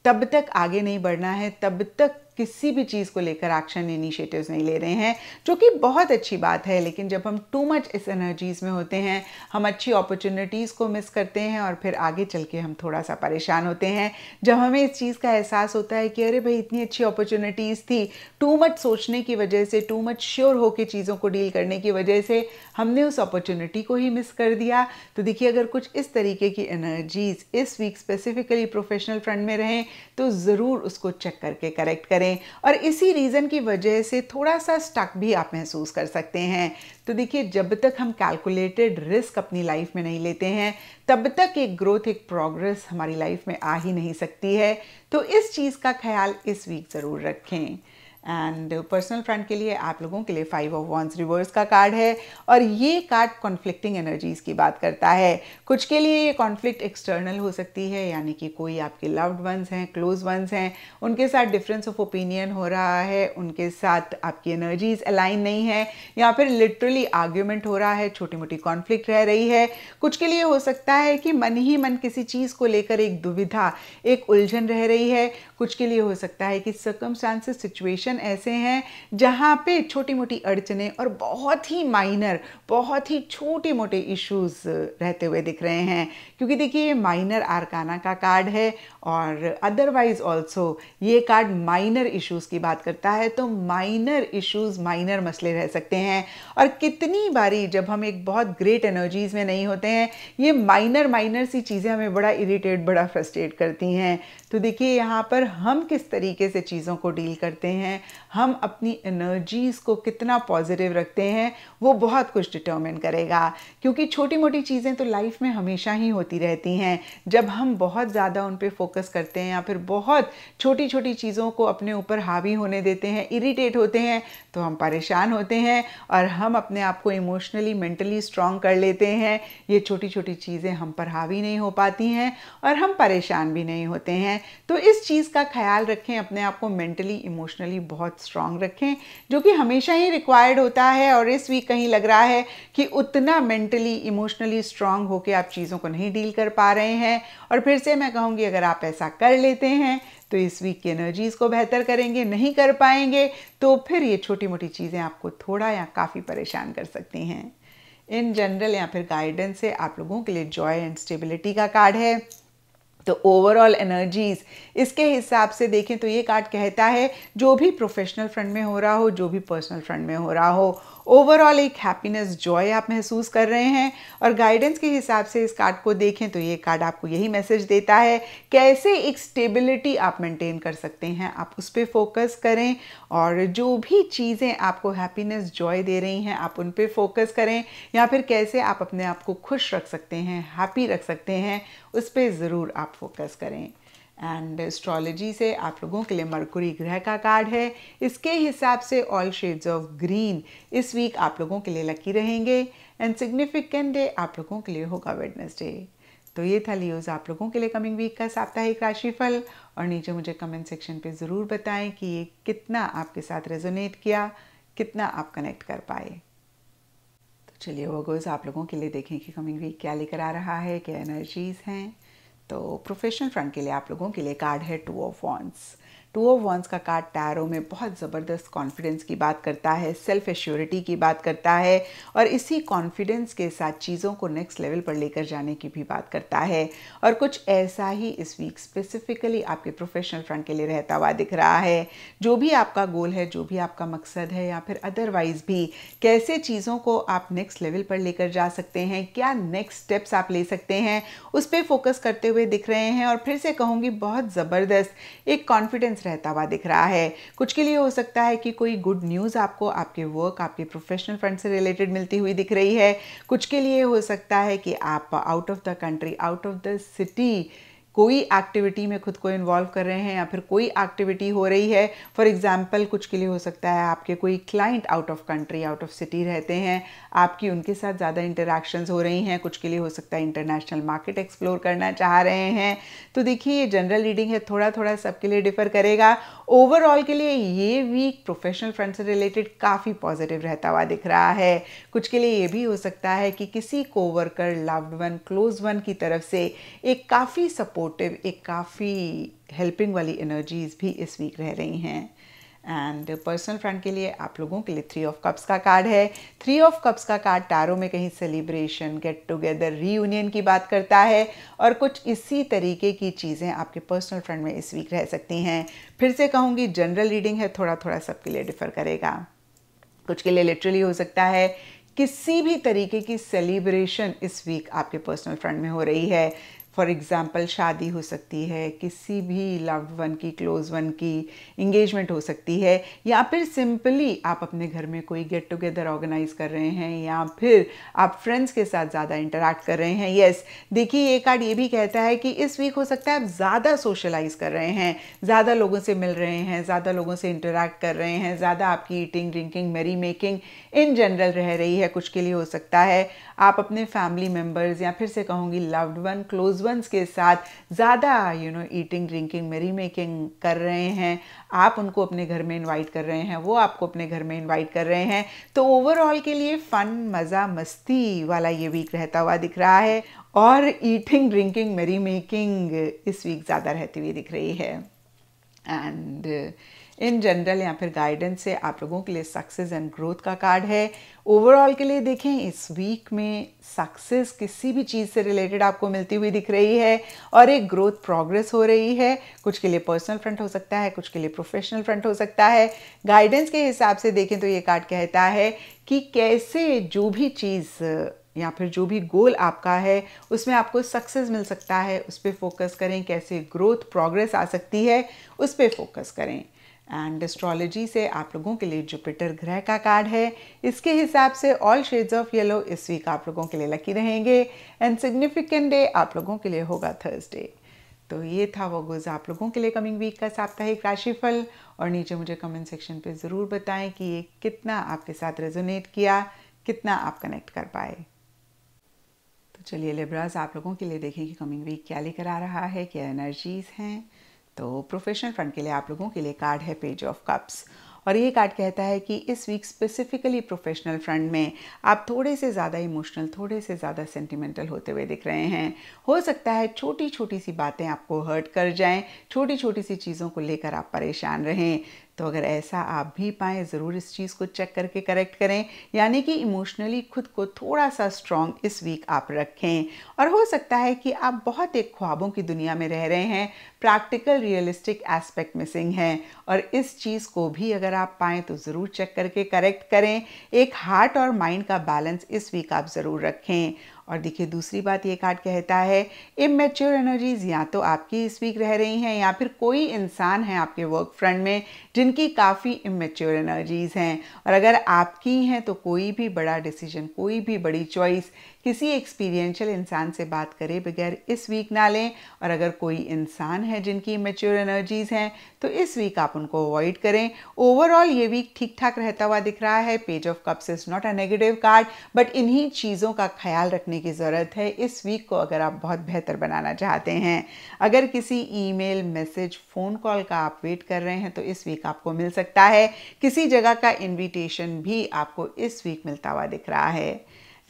Speaker 1: तब तक आगे नहीं बढ़ना है तब तक किसी भी चीज़ को लेकर एक्शन इनिशिएटिव नहीं ले रहे हैं जो कि बहुत अच्छी बात है लेकिन जब हम टू मच इस एनर्जीज़ में होते हैं हम अच्छी अपॉर्चुनिटीज़ को मिस करते हैं और फिर आगे चल के हम थोड़ा सा परेशान होते हैं जब हमें इस चीज़ का एहसास होता है कि अरे भाई इतनी अच्छी अपॉर्चुनिटीज़ थी टू मच सोचने की वजह से टू मच श्योर होकर चीज़ों को डील करने की वजह से हमने उस अपॉर्चुनिटी को ही मिस कर दिया तो देखिए अगर कुछ इस तरीके की एनर्जीज़ इस वीक स्पेसिफिकली प्रोफेशनल फ्रंट में रहें तो ज़रूर उसको चेक करके करेक्ट करें करें और इसी रीज़न की वजह से थोड़ा सा स्टक भी आप महसूस कर सकते हैं तो देखिए जब तक हम कैलकुलेटेड रिस्क अपनी लाइफ में नहीं लेते हैं तब तक एक ग्रोथ एक प्रोग्रेस हमारी लाइफ में आ ही नहीं सकती है तो इस चीज़ का ख्याल इस वीक ज़रूर रखें एंड पर्सनल फ्रेंड के लिए आप लोगों के लिए फाइव ऑफ वॉन्स रिवर्स का कार्ड है और ये कार्ड कॉन्फ्लिक्टिंग एनर्जीज़ की बात करता है कुछ के लिए ये कॉन्फ्लिक्ट एक्सटर्नल हो सकती है यानी कि कोई आपके लव्ड वंस हैं क्लोज वंस हैं उनके साथ डिफरेंस ऑफ ओपिनियन हो रहा है उनके साथ आपकी एनर्जीज अलाइन नहीं है या फिर लिटरली आर्ग्यूमेंट हो रहा है छोटी मोटी कॉन्फ्लिक्ट रह रही है कुछ के लिए हो सकता है कि मन ही मन किसी चीज़ को लेकर एक दुविधा एक उलझन रह रही है कुछ के लिए हो सकता है कि सर्कमस्टांसेस सिचुएशन ऐसे हैं जहाँ पे छोटी मोटी अड़चने और बहुत ही माइनर बहुत ही छोटे मोटे इश्यूज रहते हुए दिख रहे हैं क्योंकि देखिए ये माइनर आरकाना का कार्ड है और अदरवाइज़ ऑल्सो ये कार्ड माइनर इश्यूज़ की बात करता है तो माइनर इश्यूज़ माइनर मसले रह सकते हैं और कितनी बारी जब हम एक बहुत ग्रेट एनर्जीज़ में नहीं होते हैं ये माइनर माइनर सी चीज़ें हमें बड़ा इरीटेट बड़ा फ्रस्ट्रेट करती हैं तो देखिए यहाँ पर हम किस तरीके से चीज़ों को डील करते हैं हम अपनी एनर्जीज़ को कितना पॉजिटिव रखते हैं वो बहुत कुछ डिटर्मिन करेगा क्योंकि छोटी मोटी चीज़ें तो लाइफ में हमेशा ही होती रहती हैं जब हम बहुत ज़्यादा उन पर फोकस फोकस करते हैं या फिर बहुत छोटी छोटी चीज़ों को अपने ऊपर हावी होने देते हैं इरीटेट होते हैं तो हम परेशान होते हैं और हम अपने आप को इमोशनली मेंटली स्ट्रांग कर लेते हैं ये छोटी छोटी चीज़ें हम पर हावी नहीं हो पाती हैं और हम परेशान भी नहीं होते हैं तो इस चीज़ का ख्याल रखें अपने आप को मेंटली इमोशनली बहुत स्ट्रांग रखें जो कि हमेशा ही रिक्वायर्ड होता है और इस वीक कहीं लग रहा है कि उतना मेंटली इमोशनली स्ट्रांग होकर आप चीज़ों को नहीं डील कर पा रहे हैं और फिर से मैं कहूँगी अगर आप आप ऐसा कर लेते हैं तो इस वीक की एनर्जीज़ को बेहतर करेंगे नहीं कर पाएंगे तो फिर ये छोटी मोटी चीज़ें आपको थोड़ा या काफ़ी परेशान कर सकती हैं इन जनरल या फिर गाइडेंस से आप लोगों के लिए जॉय एंड स्टेबिलिटी का कार्ड है तो ओवरऑल एनर्जीज इसके हिसाब से देखें तो ये कार्ड कहता है जो भी प्रोफेशनल फ्रंट में हो रहा हो जो भी पर्सनल फ्रंट में हो रहा हो ओवरऑल एक हैप्पीनेस जॉय आप महसूस कर रहे हैं और गाइडेंस के हिसाब से इस कार्ड को देखें तो ये कार्ड आपको यही मैसेज देता है कैसे एक स्टेबिलिटी आप मेंटेन कर सकते हैं आप उस पर फोकस करें और जो भी चीज़ें आपको हैप्पीनेस जॉय दे रही हैं आप उन पर फोकस करें या फिर कैसे आप अपने आप को खुश रख सकते हैं हैप्पी रख सकते हैं उस पर ज़रूर आप फोकस करें एंड एस्ट्रोलॉजी से आप लोगों के लिए मरकुरी ग्रह का कार्ड है इसके हिसाब से ऑल शेड्स ऑफ ग्रीन इस वीक आप लोगों के लिए लकी रहेंगे एंड सिग्निफिकेंट डे आप लोगों के लिए होगा वेडनेसडे तो ये था लियोज आप लोगों के लिए कमिंग वीक का साप्ताहिक राशिफल और नीचे मुझे कमेंट सेक्शन पे ज़रूर बताएं कि ये कितना आपके साथ रेजोनेट किया कितना आप कनेक्ट कर पाए तो चलिए वगोज आप लोगों के लिए देखें कि कमिंग वीक क्या लेकर आ रहा है क्या एनर्जीज़ हैं तो प्रोफेशनल फ्रंट के लिए आप लोगों के लिए कार्ड है two of wands two of wands का कार्ड टैरो में बहुत ज़बरदस्त कॉन्फिडेंस की बात करता है सेल्फ एश्योरिटी की बात करता है और इसी कॉन्फिडेंस के साथ चीज़ों को नेक्स्ट लेवल पर लेकर जाने की भी बात करता है और कुछ ऐसा ही इस वीक स्पेसिफिकली आपके प्रोफेशनल फ्रंट के लिए रहता हुआ दिख रहा है जो भी आपका गोल है जो भी आपका मकसद है या फिर अदरवाइज भी कैसे चीज़ों को आप नेक्स्ट लेवल पर लेकर जा सकते हैं क्या नेक्स्ट स्टेप्स आप ले सकते हैं उस पर फोकस करते हुए दिख रहे हैं और फिर से कहूँगी बहुत ज़बरदस्त एक कॉन्फिडेंस बैलेंस रहता हुआ दिख रहा है कुछ के लिए हो सकता है कि कोई गुड न्यूज़ आपको आपके वर्क आपके प्रोफेशनल फ्रंट से रिलेटेड मिलती हुई दिख रही है कुछ के लिए हो सकता है कि आप out of the country out of the city कोई एक्टिविटी में खुद को इन्वॉल्व कर रहे हैं या फिर कोई एक्टिविटी हो रही है फॉर एग्जाम्पल कुछ के लिए हो सकता है आपके कोई client out of country out of city रहते हैं आपकी उनके साथ ज़्यादा इंटरेक्शन हो रही हैं कुछ के लिए हो सकता है इंटरनेशनल मार्केट एक्सप्लोर करना चाह रहे हैं तो देखिए ये जनरल रीडिंग है थोड़ा थोड़ा सबके लिए डिफर करेगा ओवरऑल के लिए ये वीक प्रोफेशनल फ्रेंड से रिलेटेड काफ़ी पॉजिटिव रहता हुआ दिख रहा है कुछ के लिए ये भी हो सकता है कि किसी coworker loved one close one की तरफ से एक काफ़ी सपोर्ट सपोर्टिव एक काफ़ी हेल्पिंग वाली एनर्जीज भी इस वीक रह रही हैं एंड पर्सनल फ्रेंड के लिए आप लोगों के लिए थ्री ऑफ कप्स का कार्ड है थ्री ऑफ कप्स का कार्ड टारो में कहीं सेलिब्रेशन गेट टुगेदर रीयूनियन की बात करता है और कुछ इसी तरीके की चीज़ें आपके पर्सनल फ्रेंड में इस वीक रह सकती हैं फिर से कहूँगी जनरल रीडिंग है थोड़ा थोड़ा सबके लिए डिफर करेगा कुछ के लिए लिटरली हो सकता है किसी भी तरीके की सेलिब्रेशन इस वीक आपके पर्सनल फ्रेंड में हो रही है फॉर एग्ज़ाम्पल शादी हो सकती है किसी भी लव्ड वन की क्लोज़ वन की इंगेजमेंट हो सकती है या फिर सिंपली आप अपने घर में कोई गेट टुगेदर ऑर्गेनाइज कर रहे हैं या फिर आप फ्रेंड्स के साथ ज़्यादा इंटरेक्ट कर रहे हैं येस देखिए ये कार्ड ये भी कहता है कि इस वीक हो सकता है आप ज़्यादा सोशलाइज कर रहे हैं ज़्यादा लोगों से मिल रहे हैं ज़्यादा लोगों से इंटरेक्ट कर रहे हैं ज़्यादा आपकी eating drinking merry making in general रह रही है कुछ के लिए हो सकता है आप अपने फैमिली मेम्बर्स या फिर से कहूँगी लव्ड वन क्लोज हस्बैंड्स के साथ ज़्यादा you know eating drinking merry making कर रहे हैं आप उनको अपने घर में इनवाइट कर रहे हैं वो आपको अपने घर में इनवाइट कर रहे हैं तो ओवरऑल के लिए फ़न मज़ा मस्ती वाला ये वीक रहता हुआ दिख रहा है और ईटिंग ड्रिंकिंग मेरी मेकिंग इस वीक ज़्यादा रहती हुई दिख रही है एंड uh, इन जनरल या फिर गाइडेंस से आप लोगों के लिए सक्सेस एंड ग्रोथ का कार्ड है ओवरऑल के लिए देखें इस वीक में सक्सेस किसी भी चीज़ से रिलेटेड आपको मिलती हुई दिख रही है और एक ग्रोथ प्रोग्रेस हो रही है कुछ के लिए पर्सनल फ्रंट हो सकता है कुछ के लिए प्रोफेशनल फ्रंट हो सकता है गाइडेंस के हिसाब से देखें तो ये कार्ड कहता है कि कैसे जो भी चीज़ या फिर जो भी गोल आपका है उसमें आपको सक्सेस मिल सकता है उस पर फोकस करें कैसे ग्रोथ प्रोग्रेस आ सकती है उस पर फोकस करें एंड एस्ट्रोलॉजी से आप लोगों के लिए जुपिटर ग्रह का कार्ड है इसके हिसाब से ऑल शेड्स ऑफ येलो इस वीक आप लोगों के लिए लकी रहेंगे एंड सिग्निफिकेंट डे आप लोगों के लिए होगा थर्सडे तो ये था वो गुज आप लोगों के लिए कमिंग वीक का साप्ताहिक राशिफल और नीचे मुझे कमेंट सेक्शन पे ज़रूर बताएं कि ये कितना आपके साथ रेजोनेट किया कितना आप कनेक्ट कर पाए तो चलिए लिब्राज आप लोगों के लिए देखें कि कमिंग वीक क्या लेकर आ रहा है क्या एनर्जीज़ हैं तो प्रोफेशनल फ्रंट के लिए आप लोगों के लिए कार्ड है पेज ऑफ कप्स और ये कार्ड कहता है कि इस वीक स्पेसिफिकली प्रोफेशनल फ्रंट में आप थोड़े से ज़्यादा इमोशनल थोड़े से ज़्यादा सेंटिमेंटल होते हुए दिख रहे हैं हो सकता है छोटी छोटी सी बातें आपको हर्ट कर जाएं छोटी छोटी सी चीज़ों को लेकर आप परेशान रहें तो अगर ऐसा आप भी पाएं ज़रूर इस चीज़ को चेक करके करेक्ट करें यानी कि इमोशनली खुद को थोड़ा सा स्ट्रॉन्ग इस वीक आप रखें और हो सकता है कि आप बहुत एक ख्वाबों की दुनिया में रह रहे हैं प्रैक्टिकल रियलिस्टिक एस्पेक्ट मिसिंग है और इस चीज़ को भी अगर आप पाएँ तो ज़रूर चेक करके करेक्ट करें एक हार्ट और माइंड का बैलेंस इस वीक आप ज़रूर रखें और देखिए दूसरी बात ये कार्ड कहता है इमेच्योर एनर्जीज या तो आपकी इस वीक रह रही हैं या फिर कोई इंसान है आपके वर्क फ्रंट में जिनकी काफ़ी इमेच्योर एनर्जीज़ हैं और अगर आपकी हैं तो कोई भी बड़ा डिसीजन कोई भी बड़ी चॉइस किसी एक्सपीरियंशियल इंसान से बात करे बगैर इस वीक ना लें और अगर कोई इंसान है जिनकी इमेच्योर एनर्जीज़ हैं तो इस वीक आप उनको अवॉइड करें ओवरऑल ये वीक ठीक ठाक रहता हुआ दिख रहा है page of cups is not a negative card but इन्हीं चीज़ों का ख्याल रखने की ज़रूरत है इस वीक को अगर आप बहुत बेहतर बनाना चाहते हैं अगर किसी ई मैसेज फ़ोन कॉल का आप वेट कर रहे हैं तो इस वीक आपको मिल सकता है किसी जगह का इनविटेशन भी आपको इस वीक मिलता हुआ दिख रहा है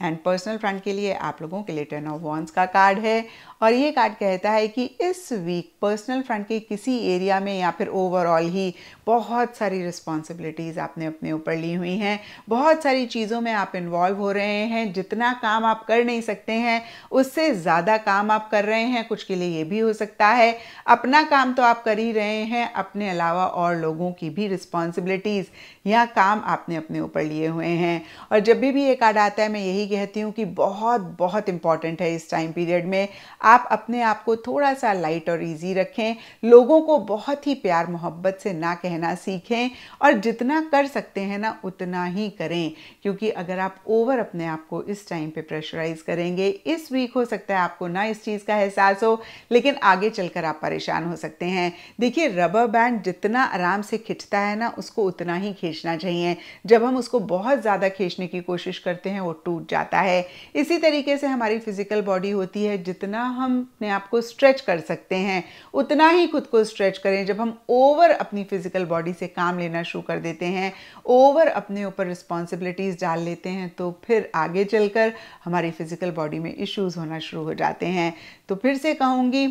Speaker 1: एंड पर्सनल फ्रंट के लिए आप लोगों के लिए टर्न ऑफ वॉन्स का कार्ड है और ये कार्ड कहता है कि इस वीक पर्सनल फ्रंट के किसी एरिया में या फिर ओवरऑल ही बहुत सारी रिस्पॉन्सिबिलिटीज़ आपने अपने ऊपर ली हुई हैं बहुत सारी चीज़ों में आप इन्वॉल्व हो रहे हैं जितना काम आप कर नहीं सकते हैं उससे ज़्यादा काम आप कर रहे हैं कुछ के लिए ये भी हो सकता है अपना काम तो आप कर ही रहे हैं अपने अलावा और लोगों की भी रिस्पॉन्सिबिलिटीज़ या काम आपने अपने ऊपर लिए हुए हैं और जब भी ये कार्ड आता है मैं यही कहती हूँ कि बहुत बहुत इंपॉर्टेंट है इस टाइम पीरियड में आप अपने आप को थोड़ा सा लाइट और इजी रखें लोगों को बहुत ही प्यार मोहब्बत से ना कहना सीखें और जितना कर सकते हैं ना उतना ही करें क्योंकि अगर आप ओवर अपने आप को इस टाइम पे प्रेशराइज करेंगे इस वीक हो सकता है आपको ना इस चीज़ का एहसास हो लेकिन आगे चलकर आप परेशान हो सकते हैं देखिए रबर बैंड जितना आराम से खिंचता है ना उसको उतना ही खींचना चाहिए जब हम उसको बहुत ज़्यादा खींचने की कोशिश करते हैं वो टूट जाता है इसी तरीके से हमारी फिजिकल बॉडी होती है जितना हम अपने आप को स्ट्रेच कर सकते हैं उतना ही खुद को स्ट्रेच करें जब हम ओवर अपनी फिज़िकल बॉडी से काम लेना शुरू कर देते हैं ओवर अपने ऊपर रिस्पॉन्सिबिलिटीज़ डाल लेते हैं तो फिर आगे चलकर हमारी फ़िज़िकल बॉडी में इश्यूज़ होना शुरू हो जाते हैं तो फिर से कहूँगी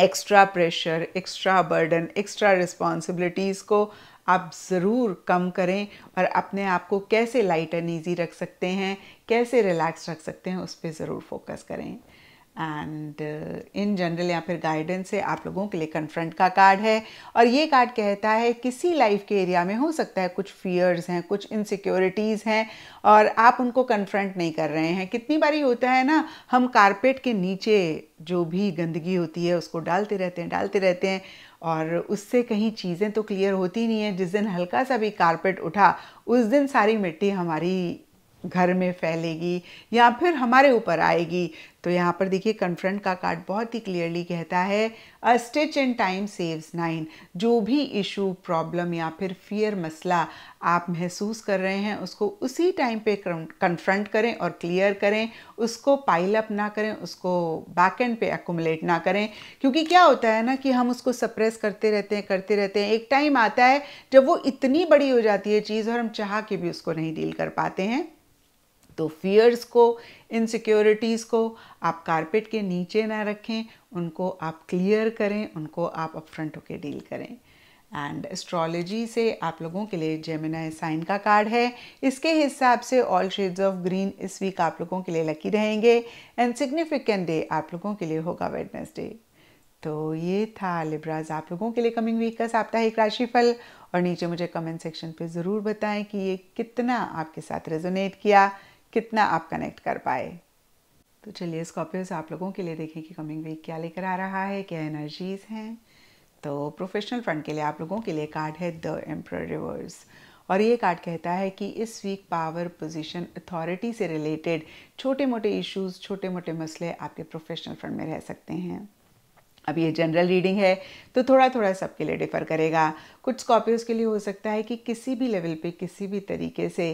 Speaker 1: extra pressure extra burden extra responsibilities को आप ज़रूर कम करें और अपने आप को कैसे लाइट एंड ईजी रख सकते हैं कैसे रिलैक्स रख सकते हैं उस पर ज़रूर फोकस करें एंड इन जनरल या फिर गाइडेंस से आप लोगों के लिए कन्फ्रंट का कार्ड है और ये कार्ड कहता है किसी लाइफ के एरिया में हो सकता है कुछ फियर्स हैं कुछ इनसिक्योरिटीज़ हैं और आप उनको कन्फ्रंट नहीं कर रहे हैं कितनी बारी होता है ना हम कारपेट के नीचे जो भी गंदगी होती है उसको डालते रहते हैं डालते रहते हैं और उससे कहीं चीज़ें तो क्लियर होती नहीं है जिस दिन हल्का सा भी कारपेट उठा उस दिन सारी मिट्टी हमारी घर में फैलेगी या फिर हमारे ऊपर आएगी तो यहाँ पर देखिए कन्फ्रंट का कार्ड बहुत ही क्लियरली कहता है a stitch in time saves nine जो भी इशू प्रॉब्लम या फिर फियर मसला आप महसूस कर रहे हैं उसको उसी टाइम पे कन्फ्रंट करें और क्लियर करें उसको पाइल अप ना करें उसको बैक एंड पे एकोमलेट ना करें क्योंकि क्या होता है ना कि हम उसको सप्रेस करते रहते हैं करते रहते हैं एक टाइम आता है जब वो इतनी बड़ी हो जाती है चीज़ और हम चाह के भी उसको नहीं डील कर पाते हैं तो फियर्स को इनसिक्योरिटीज़ को आप कारपेट के नीचे ना रखें उनको आप क्लियर करें उनको आप अपफ्रंट होकर डील करें एंड एस्ट्रोलॉजी से आप लोगों के लिए जेमिना साइन का कार्ड है इसके हिसाब से ऑल शेड्स ऑफ ग्रीन इस वीक आप लोगों के लिए लकी रहेंगे एंड सिग्निफिकेंट डे आप लोगों के लिए होगा वेडनेसडे तो ये था लिब्राज आप लोगों के लिए कमिंग वीक का साप्ताहिक राशिफल और नीचे मुझे कमेंट सेक्शन पे ज़रूर बताएं कि ये कितना आपके साथ रेजोनेट किया कितना आप कनेक्ट कर पाए तो चलिए स्कॉर्पियोज आप लोगों के लिए देखें कि कमिंग वीक क्या लेकर आ रहा है क्या एनर्जीज हैं तो प्रोफेशनल फ्रंट के लिए आप लोगों के लिए कार्ड है द एम्प्र रिवर्स और ये कार्ड कहता है कि इस वीक पावर पोजीशन अथॉरिटी से रिलेटेड छोटे मोटे इश्यूज छोटे मोटे मसले आपके प्रोफेशनल फ्रंट में रह सकते हैं अब ये जनरल रीडिंग है तो थोड़ा थोड़ा सबके लिए डिफर करेगा कुछ स्कॉर्पियोज के लिए हो सकता है कि किसी भी लेवल पे किसी भी तरीके से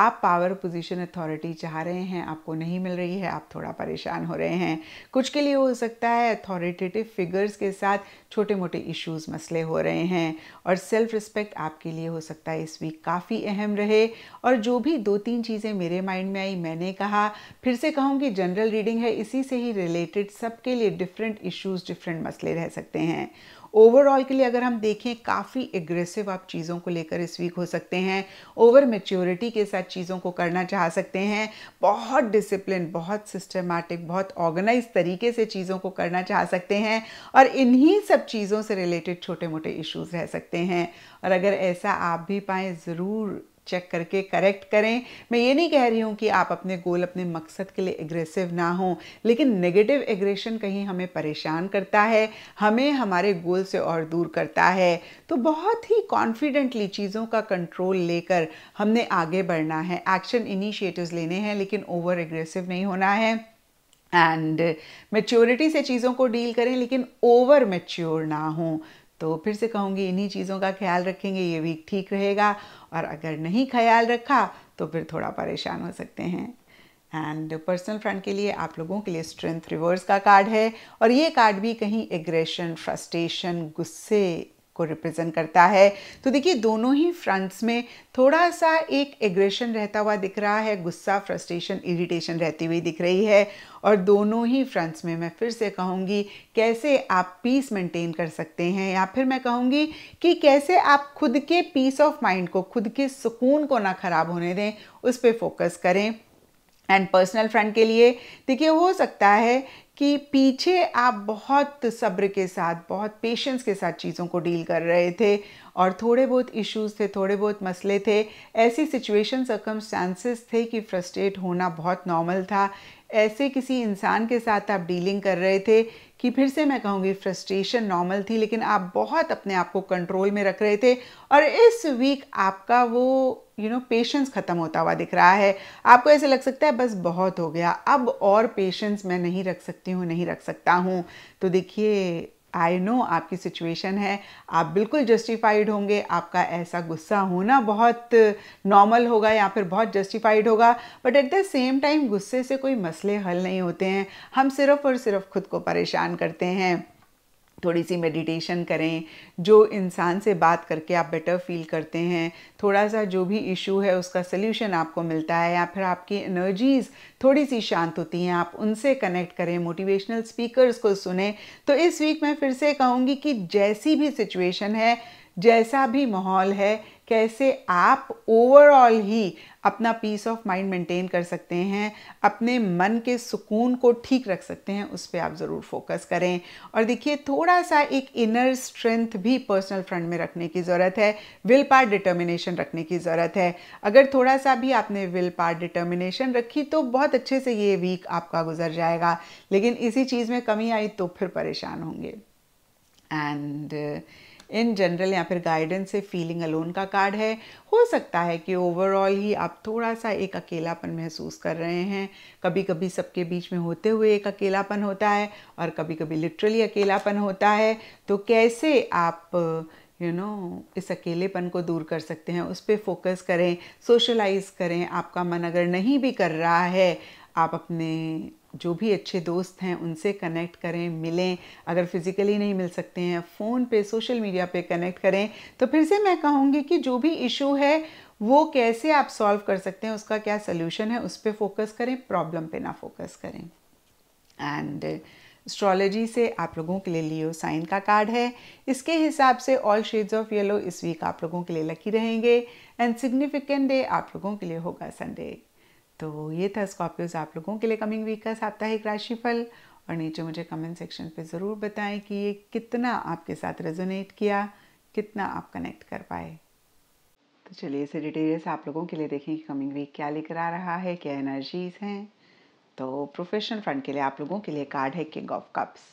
Speaker 1: आप पावर पोजीशन अथॉरिटी चाह रहे हैं आपको नहीं मिल रही है आप थोड़ा परेशान हो रहे हैं कुछ के लिए हो सकता है अथॉरिटेटिव फिगर्स के साथ छोटे मोटे इश्यूज मसले हो रहे हैं और सेल्फ रिस्पेक्ट आपके लिए हो सकता है इस वीक काफ़ी अहम रहे और जो भी दो तीन चीज़ें मेरे माइंड में आई मैंने कहा फिर से कहूँगी जनरल रीडिंग है इसी से ही रिलेटेड सबके लिए डिफरेंट इश्यूज डिफरेंट मसले रह सकते हैं ओवरऑल के लिए अगर हम देखें काफ़ी एग्रेसिव आप चीज़ों को लेकर इस वीक हो सकते हैं ओवर मेच्योरिटी के साथ चीज़ों को करना चाह सकते हैं बहुत डिसिप्लिन बहुत सिस्टमेटिक बहुत ऑर्गेनाइज तरीके से चीज़ों को करना चाह सकते हैं और इन्हीं सब चीज़ों से रिलेटेड छोटे मोटे इश्यूज़ रह सकते हैं और अगर ऐसा आप भी पाएँ ज़रूर चेक करके करेक्ट करें मैं ये नहीं कह रही हूँ कि आप अपने गोल अपने मकसद के लिए एग्रेसिव ना हो लेकिन नेगेटिव एग्रेशन कहीं हमें परेशान करता है हमें हमारे गोल से और दूर करता है तो बहुत ही कॉन्फिडेंटली चीज़ों का कंट्रोल लेकर हमने आगे बढ़ना है एक्शन इनिशिएटिव्स लेने हैं लेकिन ओवर एग्रेसिव नहीं होना है एंड मेच्योरिटी से चीज़ों को डील करें लेकिन ओवर मेच्योर ना हों तो फिर से कहूँगी इन्हीं चीज़ों का ख्याल रखेंगे ये वीक ठीक रहेगा और अगर नहीं ख्याल रखा तो फिर थोड़ा परेशान हो सकते हैं एंड पर्सनल फ्रेंड के लिए आप लोगों के लिए स्ट्रेंथ रिवर्स का कार्ड है और ये कार्ड भी कहीं एग्रेशन फ्रस्ट्रेशन गुस्से को रिप्रेजेंट करता है तो देखिए दोनों ही फ्रंट्स में थोड़ा सा एक एग्रेशन रहता हुआ दिख रहा है गुस्सा फ्रस्ट्रेशन इरिटेशन रहती हुई दिख रही है और दोनों ही फ्रंट्स में मैं फिर से कहूँगी कैसे आप पीस मेंटेन कर सकते हैं या फिर मैं कहूँगी कि कैसे आप खुद के पीस ऑफ माइंड को खुद के सुकून को ना ख़राब होने दें उस पर फोकस करें एंड पर्सनल फ्रेंड के लिए देखिए हो सकता है कि पीछे आप बहुत सब्र के साथ बहुत पेशेंस के साथ चीज़ों को डील कर रहे थे और थोड़े बहुत इश्यूज थे थोड़े बहुत मसले थे ऐसी सिचुएशन सर्कमस्टांसेस थे कि फ्रस्ट्रेट होना बहुत नॉर्मल था ऐसे किसी इंसान के साथ आप डीलिंग कर रहे थे कि फिर से मैं कहूँगी फ्रस्ट्रेशन नॉर्मल थी लेकिन आप बहुत अपने आप को कंट्रोल में रख रहे थे और इस वीक आपका वो यू नो पेशेंस ख़त्म होता हुआ दिख रहा है आपको ऐसे लग सकता है बस बहुत हो गया अब और पेशेंस मैं नहीं रख सकती हूँ नहीं रख सकता हूँ तो देखिए आई नो आपकी सिचुएशन है आप बिल्कुल जस्टिफाइड होंगे आपका ऐसा गुस्सा होना बहुत नॉर्मल होगा या फिर बहुत जस्टिफाइड होगा but at the same time गुस्से से कोई मसले हल नहीं होते हैं हम सिर्फ और सिर्फ खुद को परेशान करते हैं थोड़ी सी मेडिटेशन करें जो इंसान से बात करके आप बेटर फील करते हैं थोड़ा सा जो भी इशू है उसका सोल्यूशन आपको मिलता है या फिर आपकी एनर्जीज़ थोड़ी सी शांत होती हैं आप उनसे कनेक्ट करें मोटिवेशनल स्पीकर्स को सुने तो इस वीक मैं फिर से कहूँगी कि जैसी भी सिचुएशन है जैसा भी माहौल है कैसे आप ओवरऑल ही अपना पीस ऑफ माइंड मेंटेन कर सकते हैं अपने मन के सुकून को ठीक रख सकते हैं उस पर आप ज़रूर फोकस करें और देखिए थोड़ा सा एक इनर स्ट्रेंथ भी पर्सनल फ्रंट में रखने की ज़रूरत है विल पार डिटर्मिनेशन रखने की ज़रूरत है अगर थोड़ा सा भी आपने विल पार डिटर्मिनेशन रखी तो बहुत अच्छे से ये वीक आपका गुजर जाएगा लेकिन इसी चीज़ में कमी आई तो फिर परेशान होंगे एंड uh, इन जनरल या फिर गाइडेंस से फीलिंग अलोन का कार्ड है हो सकता है कि ओवरऑल ही आप थोड़ा सा एक अकेलापन महसूस कर रहे हैं कभी कभी सबके बीच में होते हुए एक अकेलापन होता है और कभी कभी लिटरली अकेलापन होता है तो कैसे आप यू you नो know, इस अकेलेपन को दूर कर सकते हैं उस पर फोकस करें सोशलाइज करें आपका मन अगर नहीं भी कर रहा है आप अपने जो भी अच्छे दोस्त हैं उनसे कनेक्ट करें मिलें अगर फिज़िकली नहीं मिल सकते हैं फ़ोन पे सोशल मीडिया पे कनेक्ट करें तो फिर से मैं कहूँगी कि जो भी इशू है वो कैसे आप सॉल्व कर सकते हैं उसका क्या सोल्यूशन है उस पर फोकस करें प्रॉब्लम पे ना फोकस करें एंड एस्ट्रोलॉजी से आप लोगों के लिए लियो साइन का कार्ड है इसके हिसाब से ऑल शेड्स ऑफ येलो इस वीक आप लोगों के लिए लकी रहेंगे एंड सिग्निफिकेंट डे आप लोगों के लिए होगा संडे तो ये था स्कॉर्पियोज आप लोगों के लिए कमिंग वीक का साप्ताहिक राशिफल और नीचे मुझे कमेंट सेक्शन पे ज़रूर बताएं कि ये कितना आपके साथ रेजोनेट किया कितना आप कनेक्ट कर पाए तो चलिए इसे डिटेल्स आप लोगों के लिए देखें कि कमिंग वीक क्या लेकर आ रहा है क्या एनर्जीज हैं तो प्रोफेशनल फ्रंट के लिए आप लोगों के लिए कार्ड है किंग ऑफ कप्स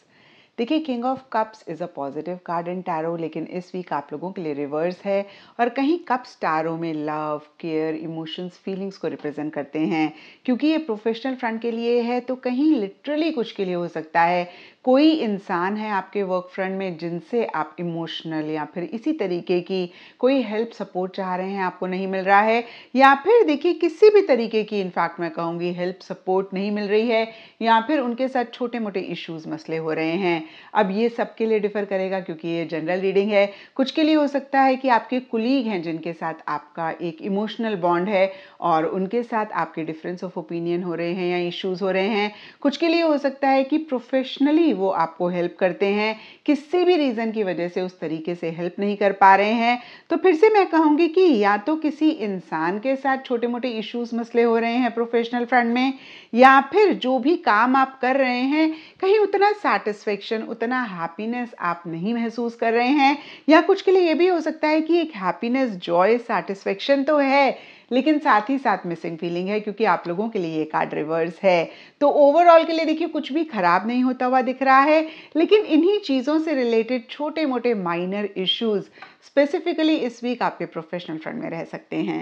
Speaker 1: देखिए king of cups is a positive card in tarot लेकिन इस वीक आप लोगों के लिए रिवर्स है और कहीं कप्स टैरो में लव केयर इमोशंस फीलिंग्स को रिप्रेजेंट करते हैं क्योंकि ये प्रोफेशनल फ्रंट के लिए है तो कहीं लिटरली कुछ के लिए हो सकता है कोई इंसान है आपके वर्क फ्रंट में जिनसे आप इमोशनल या फिर इसी तरीके की कोई हेल्प सपोर्ट चाह रहे हैं आपको नहीं मिल रहा है या फिर देखिए किसी भी तरीके की इनफैक्ट मैं कहूँगी हेल्प सपोर्ट नहीं मिल रही है या फिर उनके साथ छोटे मोटे इश्यूज मसले हो रहे हैं अब ये सबके लिए डिफर करेगा क्योंकि ये जनरल रीडिंग है कुछ के लिए हो सकता है कि आपके कुलीग हैं जिनके साथ आपका एक इमोशनल बॉन्ड है और उनके साथ आपके डिफरेंस ऑफ ओपिनियन हो रहे हैं या इश्यूज़ हो रहे हैं कुछ के लिए हो सकता है कि प्रोफेशनली वो आपको हेल्प करते हैं किसी भी रीज़न की वजह से उस तरीके से हेल्प नहीं कर पा रहे हैं तो फिर से मैं कहूँगी कि या तो किसी इंसान के साथ छोटे मोटे इश्यूज़ मसले हो रहे हैं प्रोफेशनल फ्रंट में या फिर जो भी काम आप कर रहे हैं कहीं उतना सेटिस्फेक्शन सेटिस्फेक्शन उतना हैप्पीनेस आप नहीं महसूस कर रहे हैं या कुछ के लिए ये भी हो सकता है कि एक हैप्पीनेस जॉय सेटिस्फेक्शन तो है लेकिन साथ ही साथ मिसिंग फीलिंग है क्योंकि आप लोगों के लिए ये कार्ड रिवर्स है तो ओवरऑल के लिए देखिए कुछ भी खराब नहीं होता हुआ दिख रहा है लेकिन इन्हीं चीज़ों से रिलेटेड छोटे मोटे माइनर इश्यूज़ स्पेसिफिकली इस वीक आपके प्रोफेशनल फ्रंट में रह सकते हैं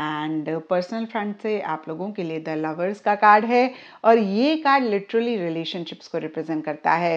Speaker 1: एंड पर्सनल फ्रंट से आप लोगों के लिए द लवर्स का कार्ड है और ये कार्ड लिटरली रिलेशनशिप्स को रिप्रेजेंट करता है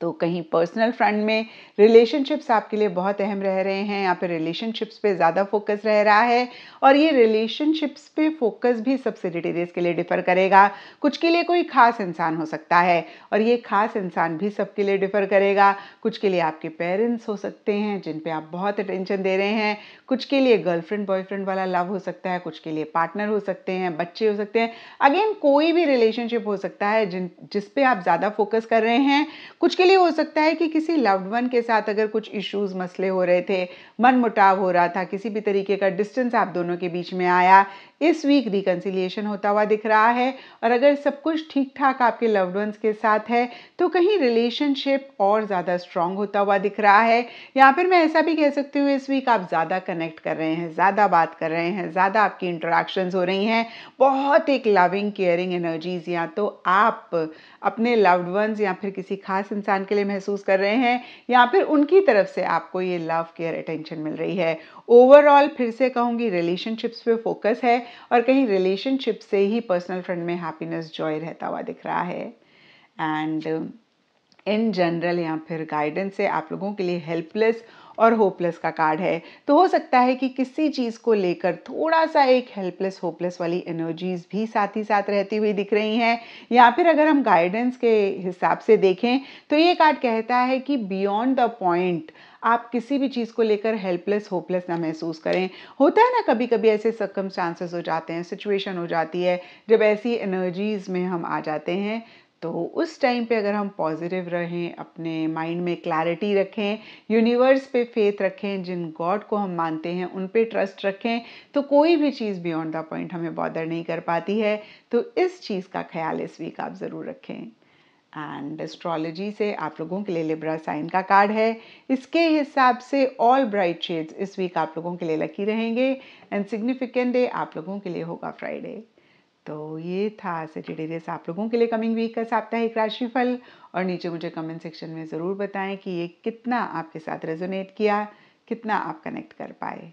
Speaker 1: तो कहीं पर्सनल फ्रंट में रिलेशनशिप्स आपके लिए बहुत अहम रह रहे हैं यहाँ पे रिलेशनशिप्स पे ज़्यादा फोकस रह रहा है और ये रिलेशनशिप्स पे फोकस भी सबसे डिटेरियस के लिए डिफर करेगा कुछ के लिए कोई खास इंसान हो सकता है और ये खास इंसान भी सबके लिए डिफर करेगा कुछ के लिए आपके पेरेंट्स हो सकते हैं जिन पर आप बहुत अटेंशन दे रहे हैं कुछ के लिए गर्लफ्रेंड बॉयफ्रेंड वाला लव हो सकता है कुछ के लिए पार्टनर हो सकते हैं बच्चे हो सकते हैं अगेन कोई भी रिलेशनशिप हो सकता है जिन जिस आप ज़्यादा फोकस कर रहे हैं कुछ के लिए हो सकता है कि किसी लव्ड वन के साथ अगर कुछ इश्यूज मसले हो रहे थे मन मुटाव हो रहा था किसी भी तरीके का डिस्टेंस आप दोनों के बीच में आया इस वीक रिकन्सिलियेशन होता हुआ दिख रहा है और अगर सब कुछ ठीक ठाक आपके लव्ड वंस के साथ है तो कहीं रिलेशनशिप और ज़्यादा स्ट्रांग होता हुआ दिख रहा है या फिर मैं ऐसा भी कह सकती हूँ इस वीक आप ज़्यादा कनेक्ट कर रहे हैं ज़्यादा बात कर रहे हैं ज़्यादा आपकी इंटरेक्शंस हो रही हैं बहुत एक लविंग केयरिंग एनर्जीज या तो आप अपने लव्ड वंस या फिर किसी खास इंसान के लिए महसूस कर रहे हैं या फिर उनकी तरफ से आपको ये लव केयर अटेंशन मिल रही है ओवरऑल फिर से कहूँगी रिलेशनशिप्स पे फोकस है और कहीं रिलेशनशिप से ही पर्सनल फ्रेंड में हैप्पीनेस जॉय रहता हुआ दिख रहा है एंड इन जनरल या फिर गाइडेंस से आप लोगों के लिए हेल्पलेस और होपलेस का कार्ड है तो हो सकता है कि किसी चीज़ को लेकर थोड़ा सा एक हेल्पलेस होपलेस वाली एनर्जीज भी साथ ही साथ रहती हुई दिख रही हैं या फिर अगर हम गाइडेंस के हिसाब से देखें तो ये कार्ड कहता है कि बियॉन्ड द पॉइंट आप किसी भी चीज़ को लेकर हेल्पलेस होपलेस ना महसूस करें होता है ना कभी कभी ऐसे सकम चांसेस हो जाते हैं सिचुएशन हो जाती है जब ऐसी एनर्जीज में हम आ जाते हैं तो उस टाइम पे अगर हम पॉजिटिव रहें अपने माइंड में क्लैरिटी रखें यूनिवर्स पे फेथ रखें जिन गॉड को हम मानते हैं उन पे ट्रस्ट रखें तो कोई भी चीज़ बियॉन्ड द पॉइंट हमें बॉदर नहीं कर पाती है तो इस चीज़ का ख्याल इस वीक आप ज़रूर रखें एंड एस्ट्रोलॉजी से आप लोगों के लिए लिब्रा साइन का कार्ड है इसके हिसाब से ऑल ब्राइट शेड्स इस वीक आप लोगों के लिए लकी रहेंगे एंड सिग्निफिकेंट डे आप लोगों के लिए होगा फ्राइडे तो ये था सेटेडेरियस आप लोगों के लिए कमिंग वीक का साप्ताहिक राशिफल और नीचे मुझे कमेंट सेक्शन में ज़रूर बताएं कि ये कितना आपके साथ रेजोनेट किया कितना आप कनेक्ट कर पाए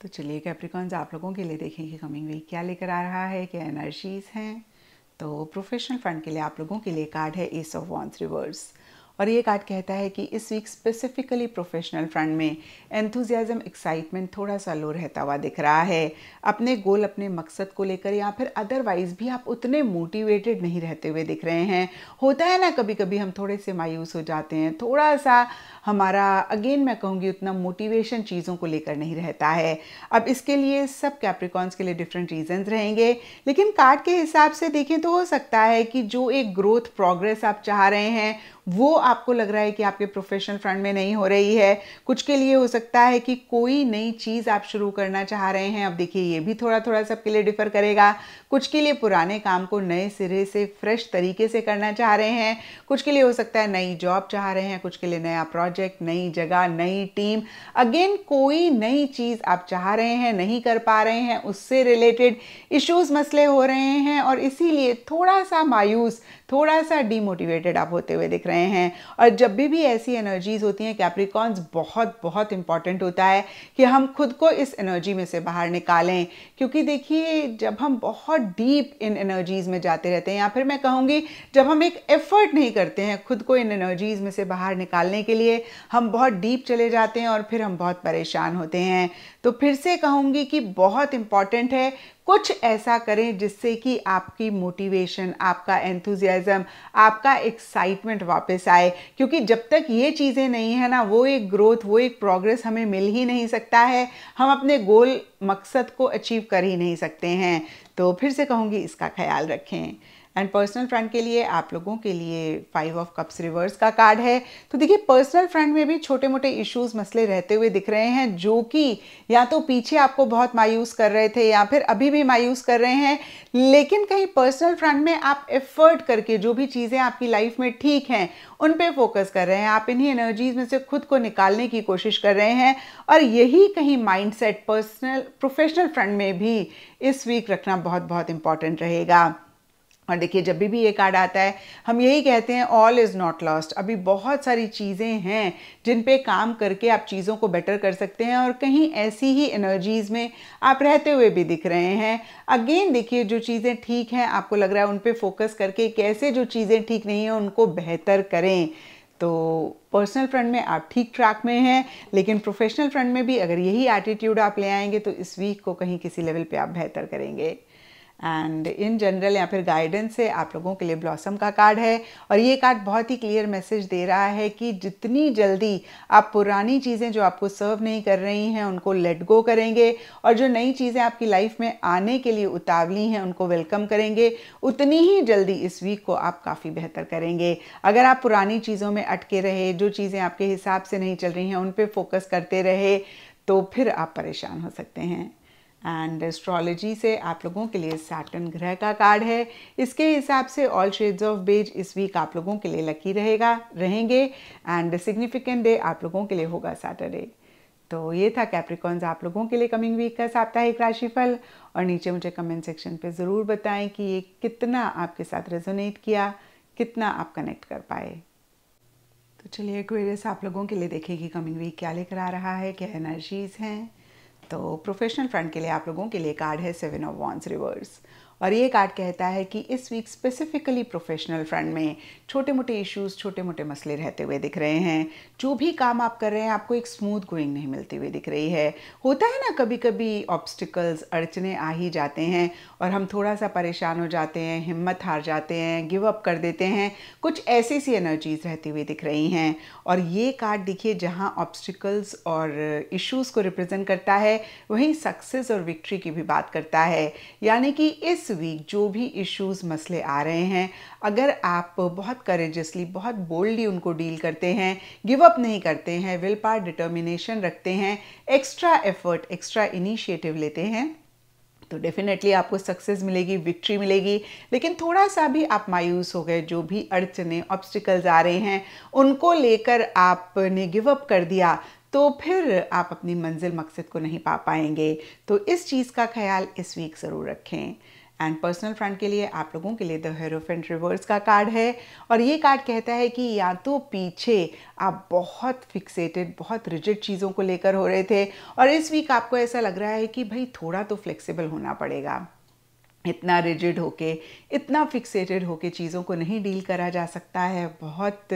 Speaker 1: तो चलिए कैप्रिकॉन्स आप लोगों के लिए देखें कि कमिंग वीक क्या लेकर आ रहा है क्या एनर्जीज हैं तो प्रोफेशनल फंड के लिए आप लोगों के लिए कार्ड है एस ऑफ वॉन्स रिवर्स और ये कार्ड कहता है कि इस वीक स्पेसिफिकली प्रोफेशनल फ्रंट में एंथुजियाज़म एक्साइटमेंट थोड़ा सा लो रहता हुआ दिख रहा है अपने गोल अपने मकसद को लेकर या फिर अदरवाइज़ भी आप उतने मोटिवेटेड नहीं रहते हुए दिख रहे हैं होता है ना कभी कभी हम थोड़े से मायूस हो जाते हैं थोड़ा सा हमारा अगेन मैं कहूँगी उतना मोटिवेशन चीज़ों को लेकर नहीं रहता है अब इसके लिए सब कैप्रिकॉन्स के लिए डिफरेंट रीजंस रहेंगे लेकिन कार्ड के हिसाब से देखें तो हो सकता है कि जो एक ग्रोथ प्रोग्रेस आप चाह रहे हैं वो आपको लग रहा है कि आपके प्रोफेशनल फ्रंट में नहीं हो रही है कुछ के लिए हो सकता है कि कोई नई चीज़ आप शुरू करना चाह रहे हैं अब देखिए ये भी थोड़ा थोड़ा सबके लिए डिफर करेगा कुछ के लिए पुराने काम को नए सिरे से फ्रेश तरीके से करना चाह रहे हैं कुछ के लिए हो सकता है नई जॉब चाह रहे हैं कुछ के लिए नया प्रोजेक्ट नई जगह नई टीम अगेन कोई नई चीज़ आप चाह रहे हैं नहीं कर पा रहे हैं उससे रिलेटेड इश्यूज मसले हो रहे हैं और इसीलिए थोड़ा सा मायूस थोड़ा सा डीमोटिवेटेड आप होते हुए दिख रहे हैं और जब भी भी ऐसी एनर्जीज़ होती हैं कैप्रिकॉन्स बहुत बहुत इंपॉर्टेंट होता है कि हम खुद को इस एनर्जी में से बाहर निकालें क्योंकि देखिए जब हम बहुत डीप इन एनर्जीज़ में जाते रहते हैं या फिर मैं कहूँगी जब हम एक एफर्ट नहीं करते हैं खुद को इन एनर्जीज़ में से बाहर निकालने के लिए हम बहुत डीप चले जाते हैं और फिर हम बहुत परेशान होते हैं तो फिर से कहूँगी कि बहुत इंपॉर्टेंट है कुछ ऐसा करें जिससे कि आपकी मोटिवेशन आपका एंथुजियाज़म आपका एक्साइटमेंट वापस आए क्योंकि जब तक ये चीज़ें नहीं है ना वो एक ग्रोथ वो एक प्रोग्रेस हमें मिल ही नहीं सकता है हम अपने गोल मकसद को अचीव कर ही नहीं सकते हैं तो फिर से कहूँगी इसका ख्याल रखें एंड पर्सनल फ्रंट के लिए आप लोगों के लिए फाइव ऑफ कप्स रिवर्स का कार्ड है तो देखिए पर्सनल फ्रंट में भी छोटे मोटे इश्यूज मसले रहते हुए दिख रहे हैं जो कि या तो पीछे आपको बहुत मायूस कर रहे थे या फिर अभी भी मायूस कर रहे हैं लेकिन कहीं पर्सनल फ्रंट में आप एफर्ट करके जो भी चीज़ें आपकी लाइफ में ठीक हैं उन पर फोकस कर रहे हैं आप इन्हीं एनर्जीज में से खुद को निकालने की कोशिश कर रहे हैं और यही कहीं माइंड पर्सनल प्रोफेशनल फ्रंट में भी इस वीक रखना बहुत बहुत इंपॉर्टेंट रहेगा और देखिए जब भी भी ये कार्ड आता है हम यही कहते हैं ऑल इज़ नॉट लॉस्ट अभी बहुत सारी चीज़ें हैं जिन पे काम करके आप चीज़ों को बेटर कर सकते हैं और कहीं ऐसी ही एनर्जीज़ में आप रहते हुए भी दिख रहे हैं अगेन देखिए जो चीज़ें ठीक हैं आपको लग रहा है उन पे फोकस करके कैसे जो चीज़ें ठीक नहीं हैं उनको बेहतर करें तो पर्सनल फ्रंट में आप ठीक ट्रैक में हैं लेकिन प्रोफेशनल फ्रंट में भी अगर यही एटीट्यूड आप ले आएंगे तो इस वीक को कहीं किसी लेवल पे आप बेहतर करेंगे एंड इन जनरल या फिर गाइडेंस से आप लोगों के लिए ब्लॉसम का कार्ड है और ये कार्ड बहुत ही क्लियर मैसेज दे रहा है कि जितनी जल्दी आप पुरानी चीज़ें जो आपको सर्व नहीं कर रही हैं उनको लेट गो करेंगे और जो नई चीज़ें आपकी लाइफ में आने के लिए उतावली हैं उनको वेलकम करेंगे उतनी ही जल्दी इस वीक को आप काफ़ी बेहतर करेंगे अगर आप पुरानी चीज़ों में अटके रहे जो चीज़ें आपके हिसाब से नहीं चल रही हैं उन पर फोकस करते रहे तो फिर आप परेशान हो सकते हैं एंड एस्ट्रोलॉजी से आप लोगों के लिए सैटर्न ग्रह का कार्ड है इसके हिसाब से ऑल शेड्स ऑफ बेज इस वीक आप लोगों के लिए लकी रहेगा रहेंगे एंड सिग्निफिकेंट डे आप लोगों के लिए होगा सैटरडे तो ये था कैप्रिकॉन्स आप लोगों के लिए कमिंग वीक का साप्ताहिक राशिफल और नीचे मुझे कमेंट सेक्शन पे ज़रूर बताएं कि ये कितना आपके साथ रेजोनेट किया कितना आप कनेक्ट कर पाए तो चलिए क्वेरियस आप लोगों के लिए देखें कि कमिंग वीक क्या लेकर आ रहा है क्या एनर्जीज़ हैं तो प्रोफेशनल फ्रंट के लिए आप लोगों के लिए कार्ड है सेवन ऑफ वॉन्स रिवर्स और ये कार्ड कहता है कि इस वीक स्पेसिफिकली प्रोफेशनल फ्रंट में छोटे मोटे इश्यूज छोटे मोटे मसले रहते हुए दिख रहे हैं जो भी काम आप कर रहे हैं आपको एक स्मूथ गोइंग नहीं मिलती हुई दिख रही है होता है ना कभी कभी ऑब्स्टिकल्स अड़चने आ ही जाते हैं और हम थोड़ा सा परेशान हो जाते हैं हिम्मत हार जाते हैं गिव अप कर देते हैं कुछ ऐसी सी एनर्जीज रहती हुई दिख रही हैं और ये कार्ड देखिए जहाँ ऑब्स्टिकल्स और इश्यूज़ को रिप्रेजेंट करता है वहीं सक्सेस और विक्ट्री की भी बात करता है यानी कि इस वीक जो भी इश्यूज मसले आ रहे हैं अगर आप बहुत करेजसली बहुत बोल्डली उनको डील करते हैं गिव अप नहीं करते हैं विल पार डिटर्मिनेशन रखते हैं एक्स्ट्रा एफर्ट एक्स्ट्रा इनिशिएटिव लेते हैं तो डेफिनेटली आपको सक्सेस मिलेगी विक्ट्री मिलेगी लेकिन थोड़ा सा भी आप मायूस हो गए जो भी अड़चने ऑब्स्टिकल्स आ रहे हैं उनको लेकर आपने गिव अप कर दिया तो फिर आप अपनी मंजिल मकसद को नहीं पा पाएंगे तो इस चीज़ का ख्याल इस वीक ज़रूर रखें एंड पर्सनल फ्रंट के लिए आप लोगों के लिए द हेरोफेंट रिवर्स का कार्ड है और ये कार्ड कहता है कि या तो पीछे आप बहुत फिक्सेटेड बहुत रिजिड चीज़ों को लेकर हो रहे थे और इस वीक आपको ऐसा लग रहा है कि भाई थोड़ा तो फ्लेक्सिबल होना पड़ेगा इतना रिजिड होके इतना फिक्सेटेड होके चीज़ों को नहीं डील करा जा सकता है बहुत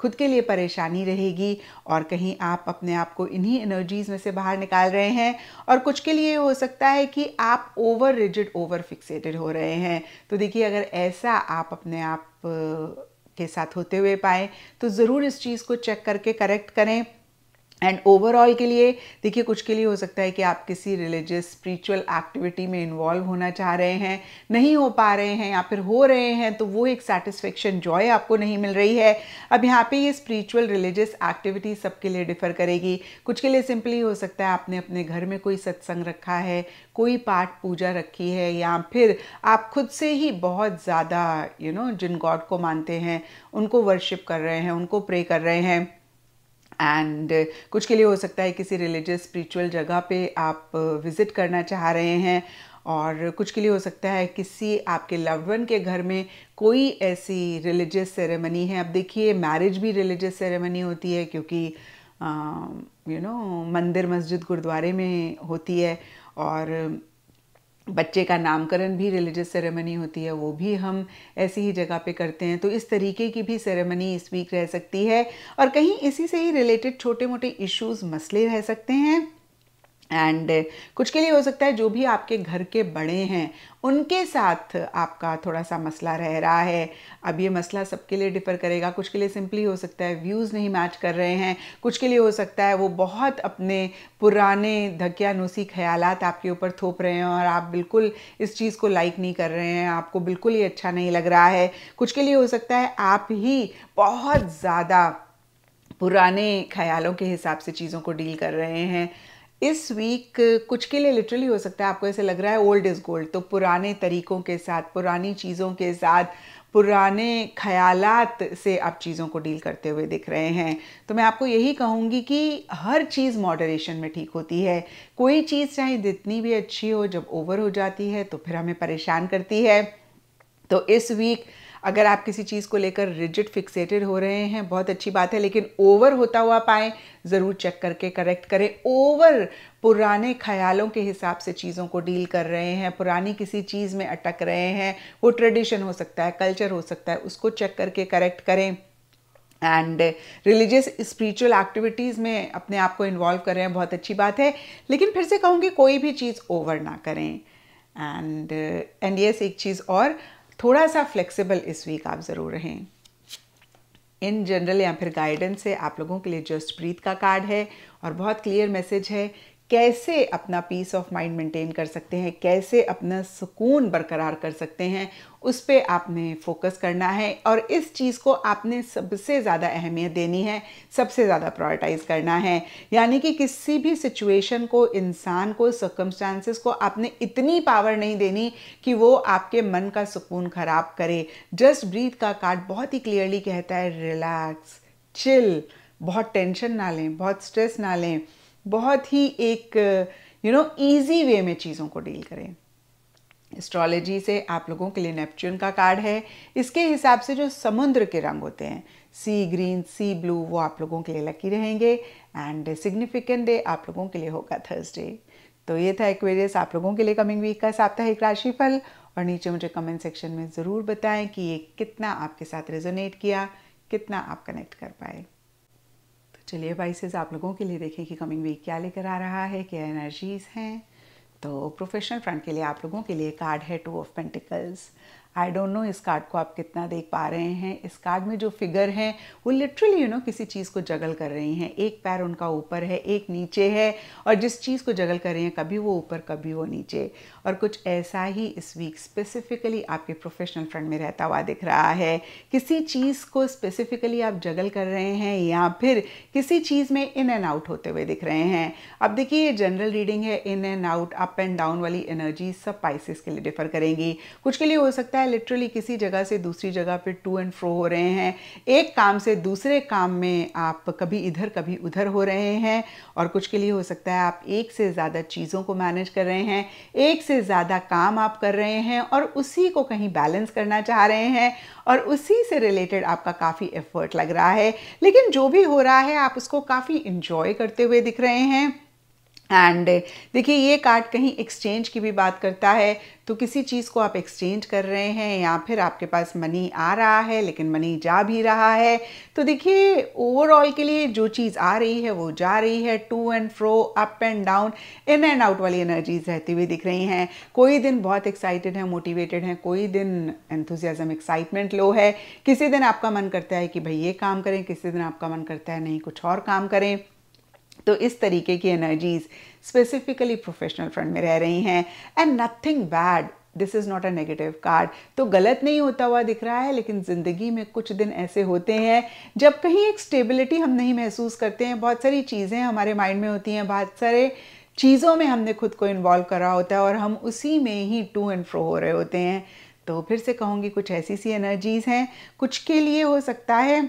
Speaker 1: खुद के लिए परेशानी रहेगी और कहीं आप अपने आप को इन्हीं एनर्जीज़ में से बाहर निकाल रहे हैं और कुछ के लिए हो सकता है कि आप ओवर रिजिड ओवर फिक्सेटेड हो रहे हैं तो देखिए अगर ऐसा आप अपने आप के साथ होते हुए पाएँ तो ज़रूर इस चीज़ को चेक करके करेक्ट करें एंड ओवरऑल के लिए देखिए कुछ के लिए हो सकता है कि आप किसी रिलीजियस स्पिरिचुअल एक्टिविटी में इन्वॉल्व होना चाह रहे हैं नहीं हो पा रहे हैं या फिर हो रहे हैं तो वो एक सेटिस्फेक्शन जॉय आपको नहीं मिल रही है अब यहाँ पे ये स्पिरिचुअल रिलीजियस एक्टिविटी सबके लिए डिफर करेगी कुछ के लिए सिंपली हो सकता है आपने अपने घर में कोई सत्संग रखा है कोई पाठ पूजा रखी है या फिर आप खुद से ही बहुत ज़्यादा यू नो जिन गॉड को मानते हैं उनको वर्शिप कर रहे हैं उनको प्रे कर रहे हैं एंड uh, कुछ के लिए हो सकता है किसी रिलीजियस स्पिरिचुअल जगह पे आप विज़िट uh, करना चाह रहे हैं और कुछ के लिए हो सकता है किसी आपके लव्ड वन के घर में कोई ऐसी रिलीजियस सेरेमनी है अब देखिए मैरिज भी रिलीजियस सेरेमनी होती है क्योंकि you um, know you know, मंदिर मस्जिद गुरुद्वारे में होती है और बच्चे का नामकरण भी रिलीजियस सेरेमनी होती है वो भी हम ऐसी ही जगह पे करते हैं तो इस तरीके की भी सेरेमनी इस वीक रह सकती है और कहीं इसी से ही रिलेटेड छोटे मोटे इश्यूज मसले रह सकते हैं एंड uh, कुछ के लिए हो सकता है जो भी आपके घर के बड़े हैं उनके साथ आपका थोड़ा सा मसला रह रहा है अब ये मसला सबके लिए डिफ़र करेगा कुछ के लिए सिंपली हो सकता है व्यूज़ नहीं मैच कर रहे हैं कुछ के लिए हो सकता है वो बहुत अपने पुराने धकियानुसी ख्याल आपके ऊपर थोप रहे हैं और आप बिल्कुल इस चीज़ को लाइक नहीं कर रहे हैं आपको बिल्कुल ही अच्छा नहीं लग रहा है कुछ के लिए हो सकता है आप ही बहुत ज़्यादा पुराने ख्यालों के हिसाब से चीज़ों को डील कर रहे हैं इस वीक कुछ के लिए लिटरली हो सकता है आपको ऐसे लग रहा है ओल्ड इज़ गोल्ड तो पुराने तरीकों के साथ पुरानी चीज़ों के साथ पुराने ख्यालात से आप चीज़ों को डील करते हुए दिख रहे हैं तो मैं आपको यही कहूँगी कि हर चीज़ मॉडरेशन में ठीक होती है कोई चीज़ चाहे जितनी भी अच्छी हो जब ओवर हो जाती है तो फिर हमें परेशान करती है तो इस वीक अगर आप किसी चीज़ को लेकर रिजिड फिक्सेटेड हो रहे हैं बहुत अच्छी बात है लेकिन ओवर होता हुआ पाएँ ज़रूर चेक करके करेक्ट करें ओवर पुराने ख्यालों के हिसाब से चीज़ों को डील कर रहे हैं पुरानी किसी चीज़ में अटक रहे हैं वो ट्रेडिशन हो सकता है कल्चर हो सकता है उसको चेक करके करेक्ट करें एंड रिलीजियस स्पिरिचुअल एक्टिविटीज़ में अपने आप को इन्वॉल्व कर रहे हैं बहुत अच्छी बात है लेकिन फिर से कहूँगी कोई भी चीज़ ओवर ना करें एंड एंड यस एक चीज़ और थोड़ा सा फ्लेक्सिबल इस वीक आप ज़रूर रहें इन जनरल या फिर गाइडेंस से आप लोगों के लिए जस्ट ब्रीथ का कार्ड है और बहुत क्लियर मैसेज है कैसे अपना पीस ऑफ माइंड मेंटेन कर सकते हैं कैसे अपना सुकून बरकरार कर सकते हैं उस पर आपने फोकस करना है और इस चीज़ को आपने सबसे ज़्यादा अहमियत देनी है सबसे ज़्यादा प्रायोरिटाइज करना है यानी कि किसी भी सिचुएशन को इंसान को सर्कमस्टांसिस को आपने इतनी पावर नहीं देनी कि वो आपके मन का सुकून ख़राब करे जस्ट ब्रीथ का कार्ड बहुत ही क्लियरली कहता है रिलैक्स चिल बहुत टेंशन ना लें बहुत स्ट्रेस ना लें बहुत ही एक यू नो ईजी वे में चीज़ों को डील करें एस्ट्रोलॉजी से आप लोगों के लिए नेपच्यून का कार्ड है इसके हिसाब से जो समुद्र के रंग होते हैं सी ग्रीन सी ब्लू वो आप लोगों के लिए लकी रहेंगे एंड सिग्निफिकेंट डे आप लोगों के लिए होगा थर्सडे तो ये था एक्वेरियस आप लोगों के लिए कमिंग वीक का साप्ताहिक राशिफल और नीचे मुझे कमेंट सेक्शन में ज़रूर बताएं कि ये कितना आपके साथ रेजोनेट किया कितना आप कनेक्ट कर पाए चलिए बाइसेज आप लोगों के लिए देखें कि कमिंग वीक क्या लेकर आ रहा है क्या एनर्जीज़ हैं तो प्रोफेशनल फ्रंट के लिए आप लोगों के लिए कार्ड है two of pentacles I don't know इस कार्ड को आप कितना देख पा रहे हैं इस कार्ड में जो फिगर है वो लिटरली यू नो किसी चीज़ को जगल कर रही हैं एक पैर उनका ऊपर है एक नीचे है और जिस चीज़ को जगल कर रही हैं कभी वो ऊपर कभी वो नीचे और कुछ ऐसा ही इस वीक स्पेसिफिकली आपके प्रोफेशनल फ्रंट में रहता हुआ दिख रहा है किसी चीज़ को स्पेसिफिकली आप जगल कर रहे हैं या फिर किसी चीज़ में इन एंड आउट होते हुए दिख रहे हैं अब देखिए ये जनरल रीडिंग है in and out up and down वाली एनर्जी सब पाइसिस के लिए डिफर करेंगी कुछ के लिए हो सकता है है लिटरली किसी जगह से दूसरी जगह पे टू एंड फ्रो हो रहे हैं एक काम से दूसरे काम में आप कभी इधर कभी उधर हो रहे हैं और कुछ के लिए हो सकता है आप एक से ज़्यादा चीज़ों को मैनेज कर रहे हैं एक से ज़्यादा काम आप कर रहे हैं और उसी को कहीं बैलेंस करना चाह रहे हैं और उसी से रिलेटेड आपका काफ़ी एफर्ट लग रहा है लेकिन जो भी हो रहा है आप उसको काफ़ी इंजॉय करते हुए दिख रहे हैं एंड uh, देखिए ये कार्ड कहीं एक्सचेंज की भी बात करता है तो किसी चीज़ को आप एक्सचेंज कर रहे हैं या फिर आपके पास मनी आ रहा है लेकिन मनी जा भी रहा है तो देखिए ओवरऑल के लिए जो चीज़ आ रही है वो जा रही है to and fro up and down in and out वाली एनर्जीज रहती हुई दिख रही हैं कोई दिन बहुत एक्साइटेड है मोटिवेटेड है कोई दिन एंथुजियाज़म एक्साइटमेंट लो है किसी दिन आपका मन करता है कि भाई ये काम करें किसी दिन आपका मन करता है नहीं कुछ और काम करें तो इस तरीके की एनर्जीज स्पेसिफिकली प्रोफेशनल फ्रंट में रह रही हैं and nothing bad this is not a negative card तो गलत नहीं होता हुआ दिख रहा है लेकिन ज़िंदगी में कुछ दिन ऐसे होते हैं जब कहीं एक स्टेबिलिटी हम नहीं महसूस करते हैं बहुत सारी चीज़ें हमारे माइंड में होती हैं बहुत सारे चीज़ों में हमने खुद को इन्वॉल्व करा होता है और हम उसी में ही टू एंड फ्रो हो रहे होते हैं तो फिर से कहूँगी कुछ ऐसी सी एनर्जीज़ हैं कुछ के लिए हो सकता है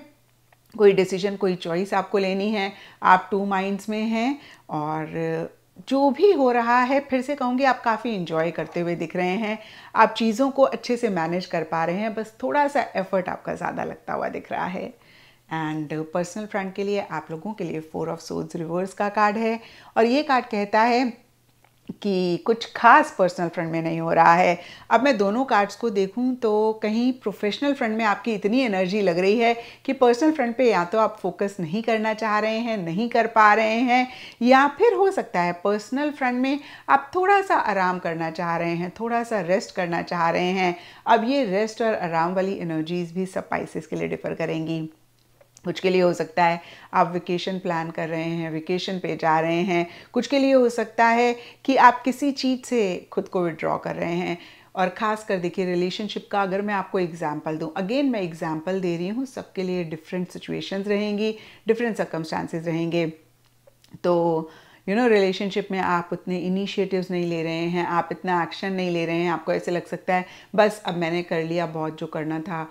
Speaker 1: कोई डिसीजन कोई चॉइस आपको लेनी है आप टू माइंड्स में हैं और जो भी हो रहा है फिर से कहूँगी आप काफ़ी इन्जॉय करते हुए दिख रहे हैं आप चीज़ों को अच्छे से मैनेज कर पा रहे हैं बस थोड़ा सा एफर्ट आपका ज़्यादा लगता हुआ दिख रहा है एंड पर्सनल फ्रंट के लिए आप लोगों के लिए फोर ऑफ सोल्स रिवर्स का कार्ड है और ये कार्ड कहता है कि कुछ खास पर्सनल फ्रंट में नहीं हो रहा है अब मैं दोनों कार्ड्स को देखूं तो कहीं प्रोफेशनल फ्रंट में आपकी इतनी एनर्जी लग रही है कि पर्सनल फ्रंट पे या तो आप फोकस नहीं करना चाह रहे हैं नहीं कर पा रहे हैं या फिर हो सकता है पर्सनल फ्रंट में आप थोड़ा सा आराम करना चाह रहे हैं थोड़ा सा रेस्ट करना चाह रहे हैं अब ये रेस्ट और आराम वाली एनर्जीज़ भी सब पाइसिस के लिए डिफ़र करेंगी कुछ के लिए हो सकता है आप वेकेशन प्लान कर रहे हैं वेकेशन पे जा रहे हैं कुछ के लिए हो सकता है कि आप किसी चीज़ से खुद को विड्रॉ कर रहे हैं और ख़ास कर देखिए रिलेशनशिप का अगर मैं आपको एग्जाम्पल दूँ अगेन मैं एग्जाम्पल दे रही हूँ सबके लिए डिफरेंट सिचुएशंस रहेंगी डिफरेंट सर्कमस्टांसिस रहेंगे तो यू नो रिलेशनशिप में आप उतने इनिशिएटिव्स नहीं ले रहे हैं आप इतना एक्शन नहीं ले रहे हैं आपको ऐसे लग सकता है बस अब मैंने कर लिया बहुत जो करना था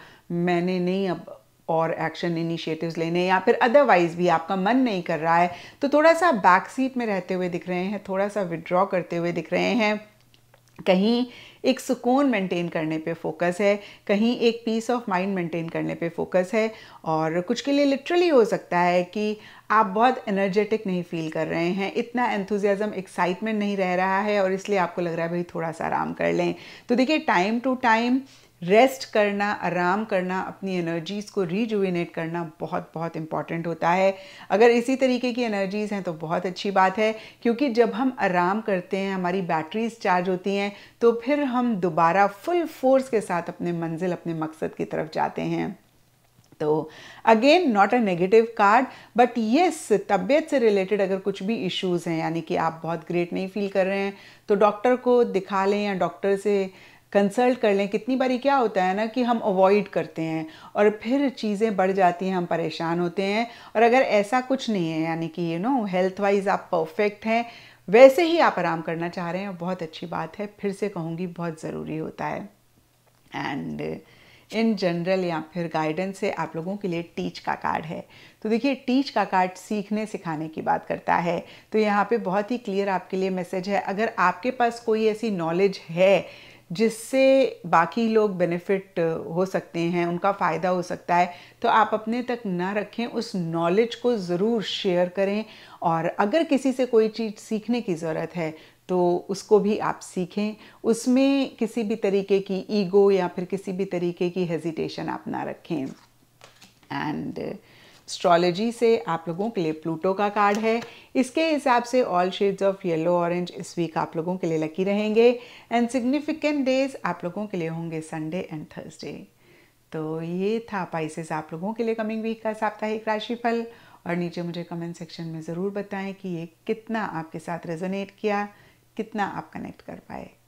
Speaker 1: मैंने नहीं अब और एक्शन इनिशिएटिव्स लेने या फिर अदरवाइज़ भी आपका मन नहीं कर रहा है तो थोड़ा सा बैक सीट में रहते हुए दिख रहे हैं थोड़ा सा विड्रॉ करते हुए दिख रहे हैं कहीं एक सुकून मेंटेन करने पे फोकस है कहीं एक पीस ऑफ माइंड मेंटेन करने पे फोकस है और कुछ के लिए लिटरली हो सकता है कि आप बहुत एनर्जेटिक नहीं फील कर रहे हैं इतना एंथुजियाज़म एक्साइटमेंट नहीं रह रहा है और इसलिए आपको लग रहा है भाई थोड़ा सा आराम कर लें तो देखिए टाइम टू टाइम रेस्ट करना आराम करना अपनी एनर्जीज़ को रिजुविनेट करना बहुत बहुत इम्पॉर्टेंट होता है अगर इसी तरीके की एनर्जीज़ हैं तो बहुत अच्छी बात है क्योंकि जब हम आराम करते हैं हमारी बैटरीज चार्ज होती हैं तो फिर हम दोबारा फुल फोर्स के साथ अपने मंजिल अपने मकसद की तरफ जाते हैं तो again not a negative card but yes तबीयत से रिलेटेड अगर कुछ भी इश्यूज़ हैं यानी कि आप बहुत ग्रेट नहीं फील कर रहे हैं तो डॉक्टर को दिखा लें या डॉक्टर से कंसल्ट कर लें कितनी बारी क्या होता है ना कि हम अवॉइड करते हैं और फिर चीज़ें बढ़ जाती हैं हम परेशान होते हैं और अगर ऐसा कुछ नहीं है यानी कि यू नो हेल्थ वाइज आप परफेक्ट हैं वैसे ही आप आराम करना चाह रहे हैं बहुत अच्छी बात है फिर से कहूँगी बहुत ज़रूरी होता है एंड इन जनरल या फिर गाइडेंस से आप लोगों के लिए टीच का कार्ड है तो देखिए टीच का कार्ड सीखने सिखाने की बात करता है तो यहाँ पे बहुत ही क्लियर आपके लिए मैसेज है अगर आपके पास कोई ऐसी नॉलेज है जिससे बाकी लोग बेनिफिट हो सकते हैं उनका फ़ायदा हो सकता है तो आप अपने तक ना रखें उस नॉलेज को ज़रूर शेयर करें और अगर किसी से कोई चीज़ सीखने की ज़रूरत है तो उसको भी आप सीखें उसमें किसी भी तरीके की ईगो या फिर किसी भी तरीके की हेजिटेशन आप ना रखें एंड एस्ट्रोलॉजी से आप लोगों के लिए प्लूटो का कार्ड है इसके हिसाब से all shades of yellow orange इस वीक आप लोगों के लिए लकी रहेंगे एंड सिग्निफिकेंट डेज आप लोगों के लिए होंगे संडे एंड थर्सडे तो ये था पाइसेस आप लोगों के लिए कमिंग वीक का साप्ताहिक राशिफल और नीचे मुझे कमेंट सेक्शन में ज़रूर बताएं कि ये कितना आपके साथ रेजोनेट किया कितना आप कनेक्ट कर पाए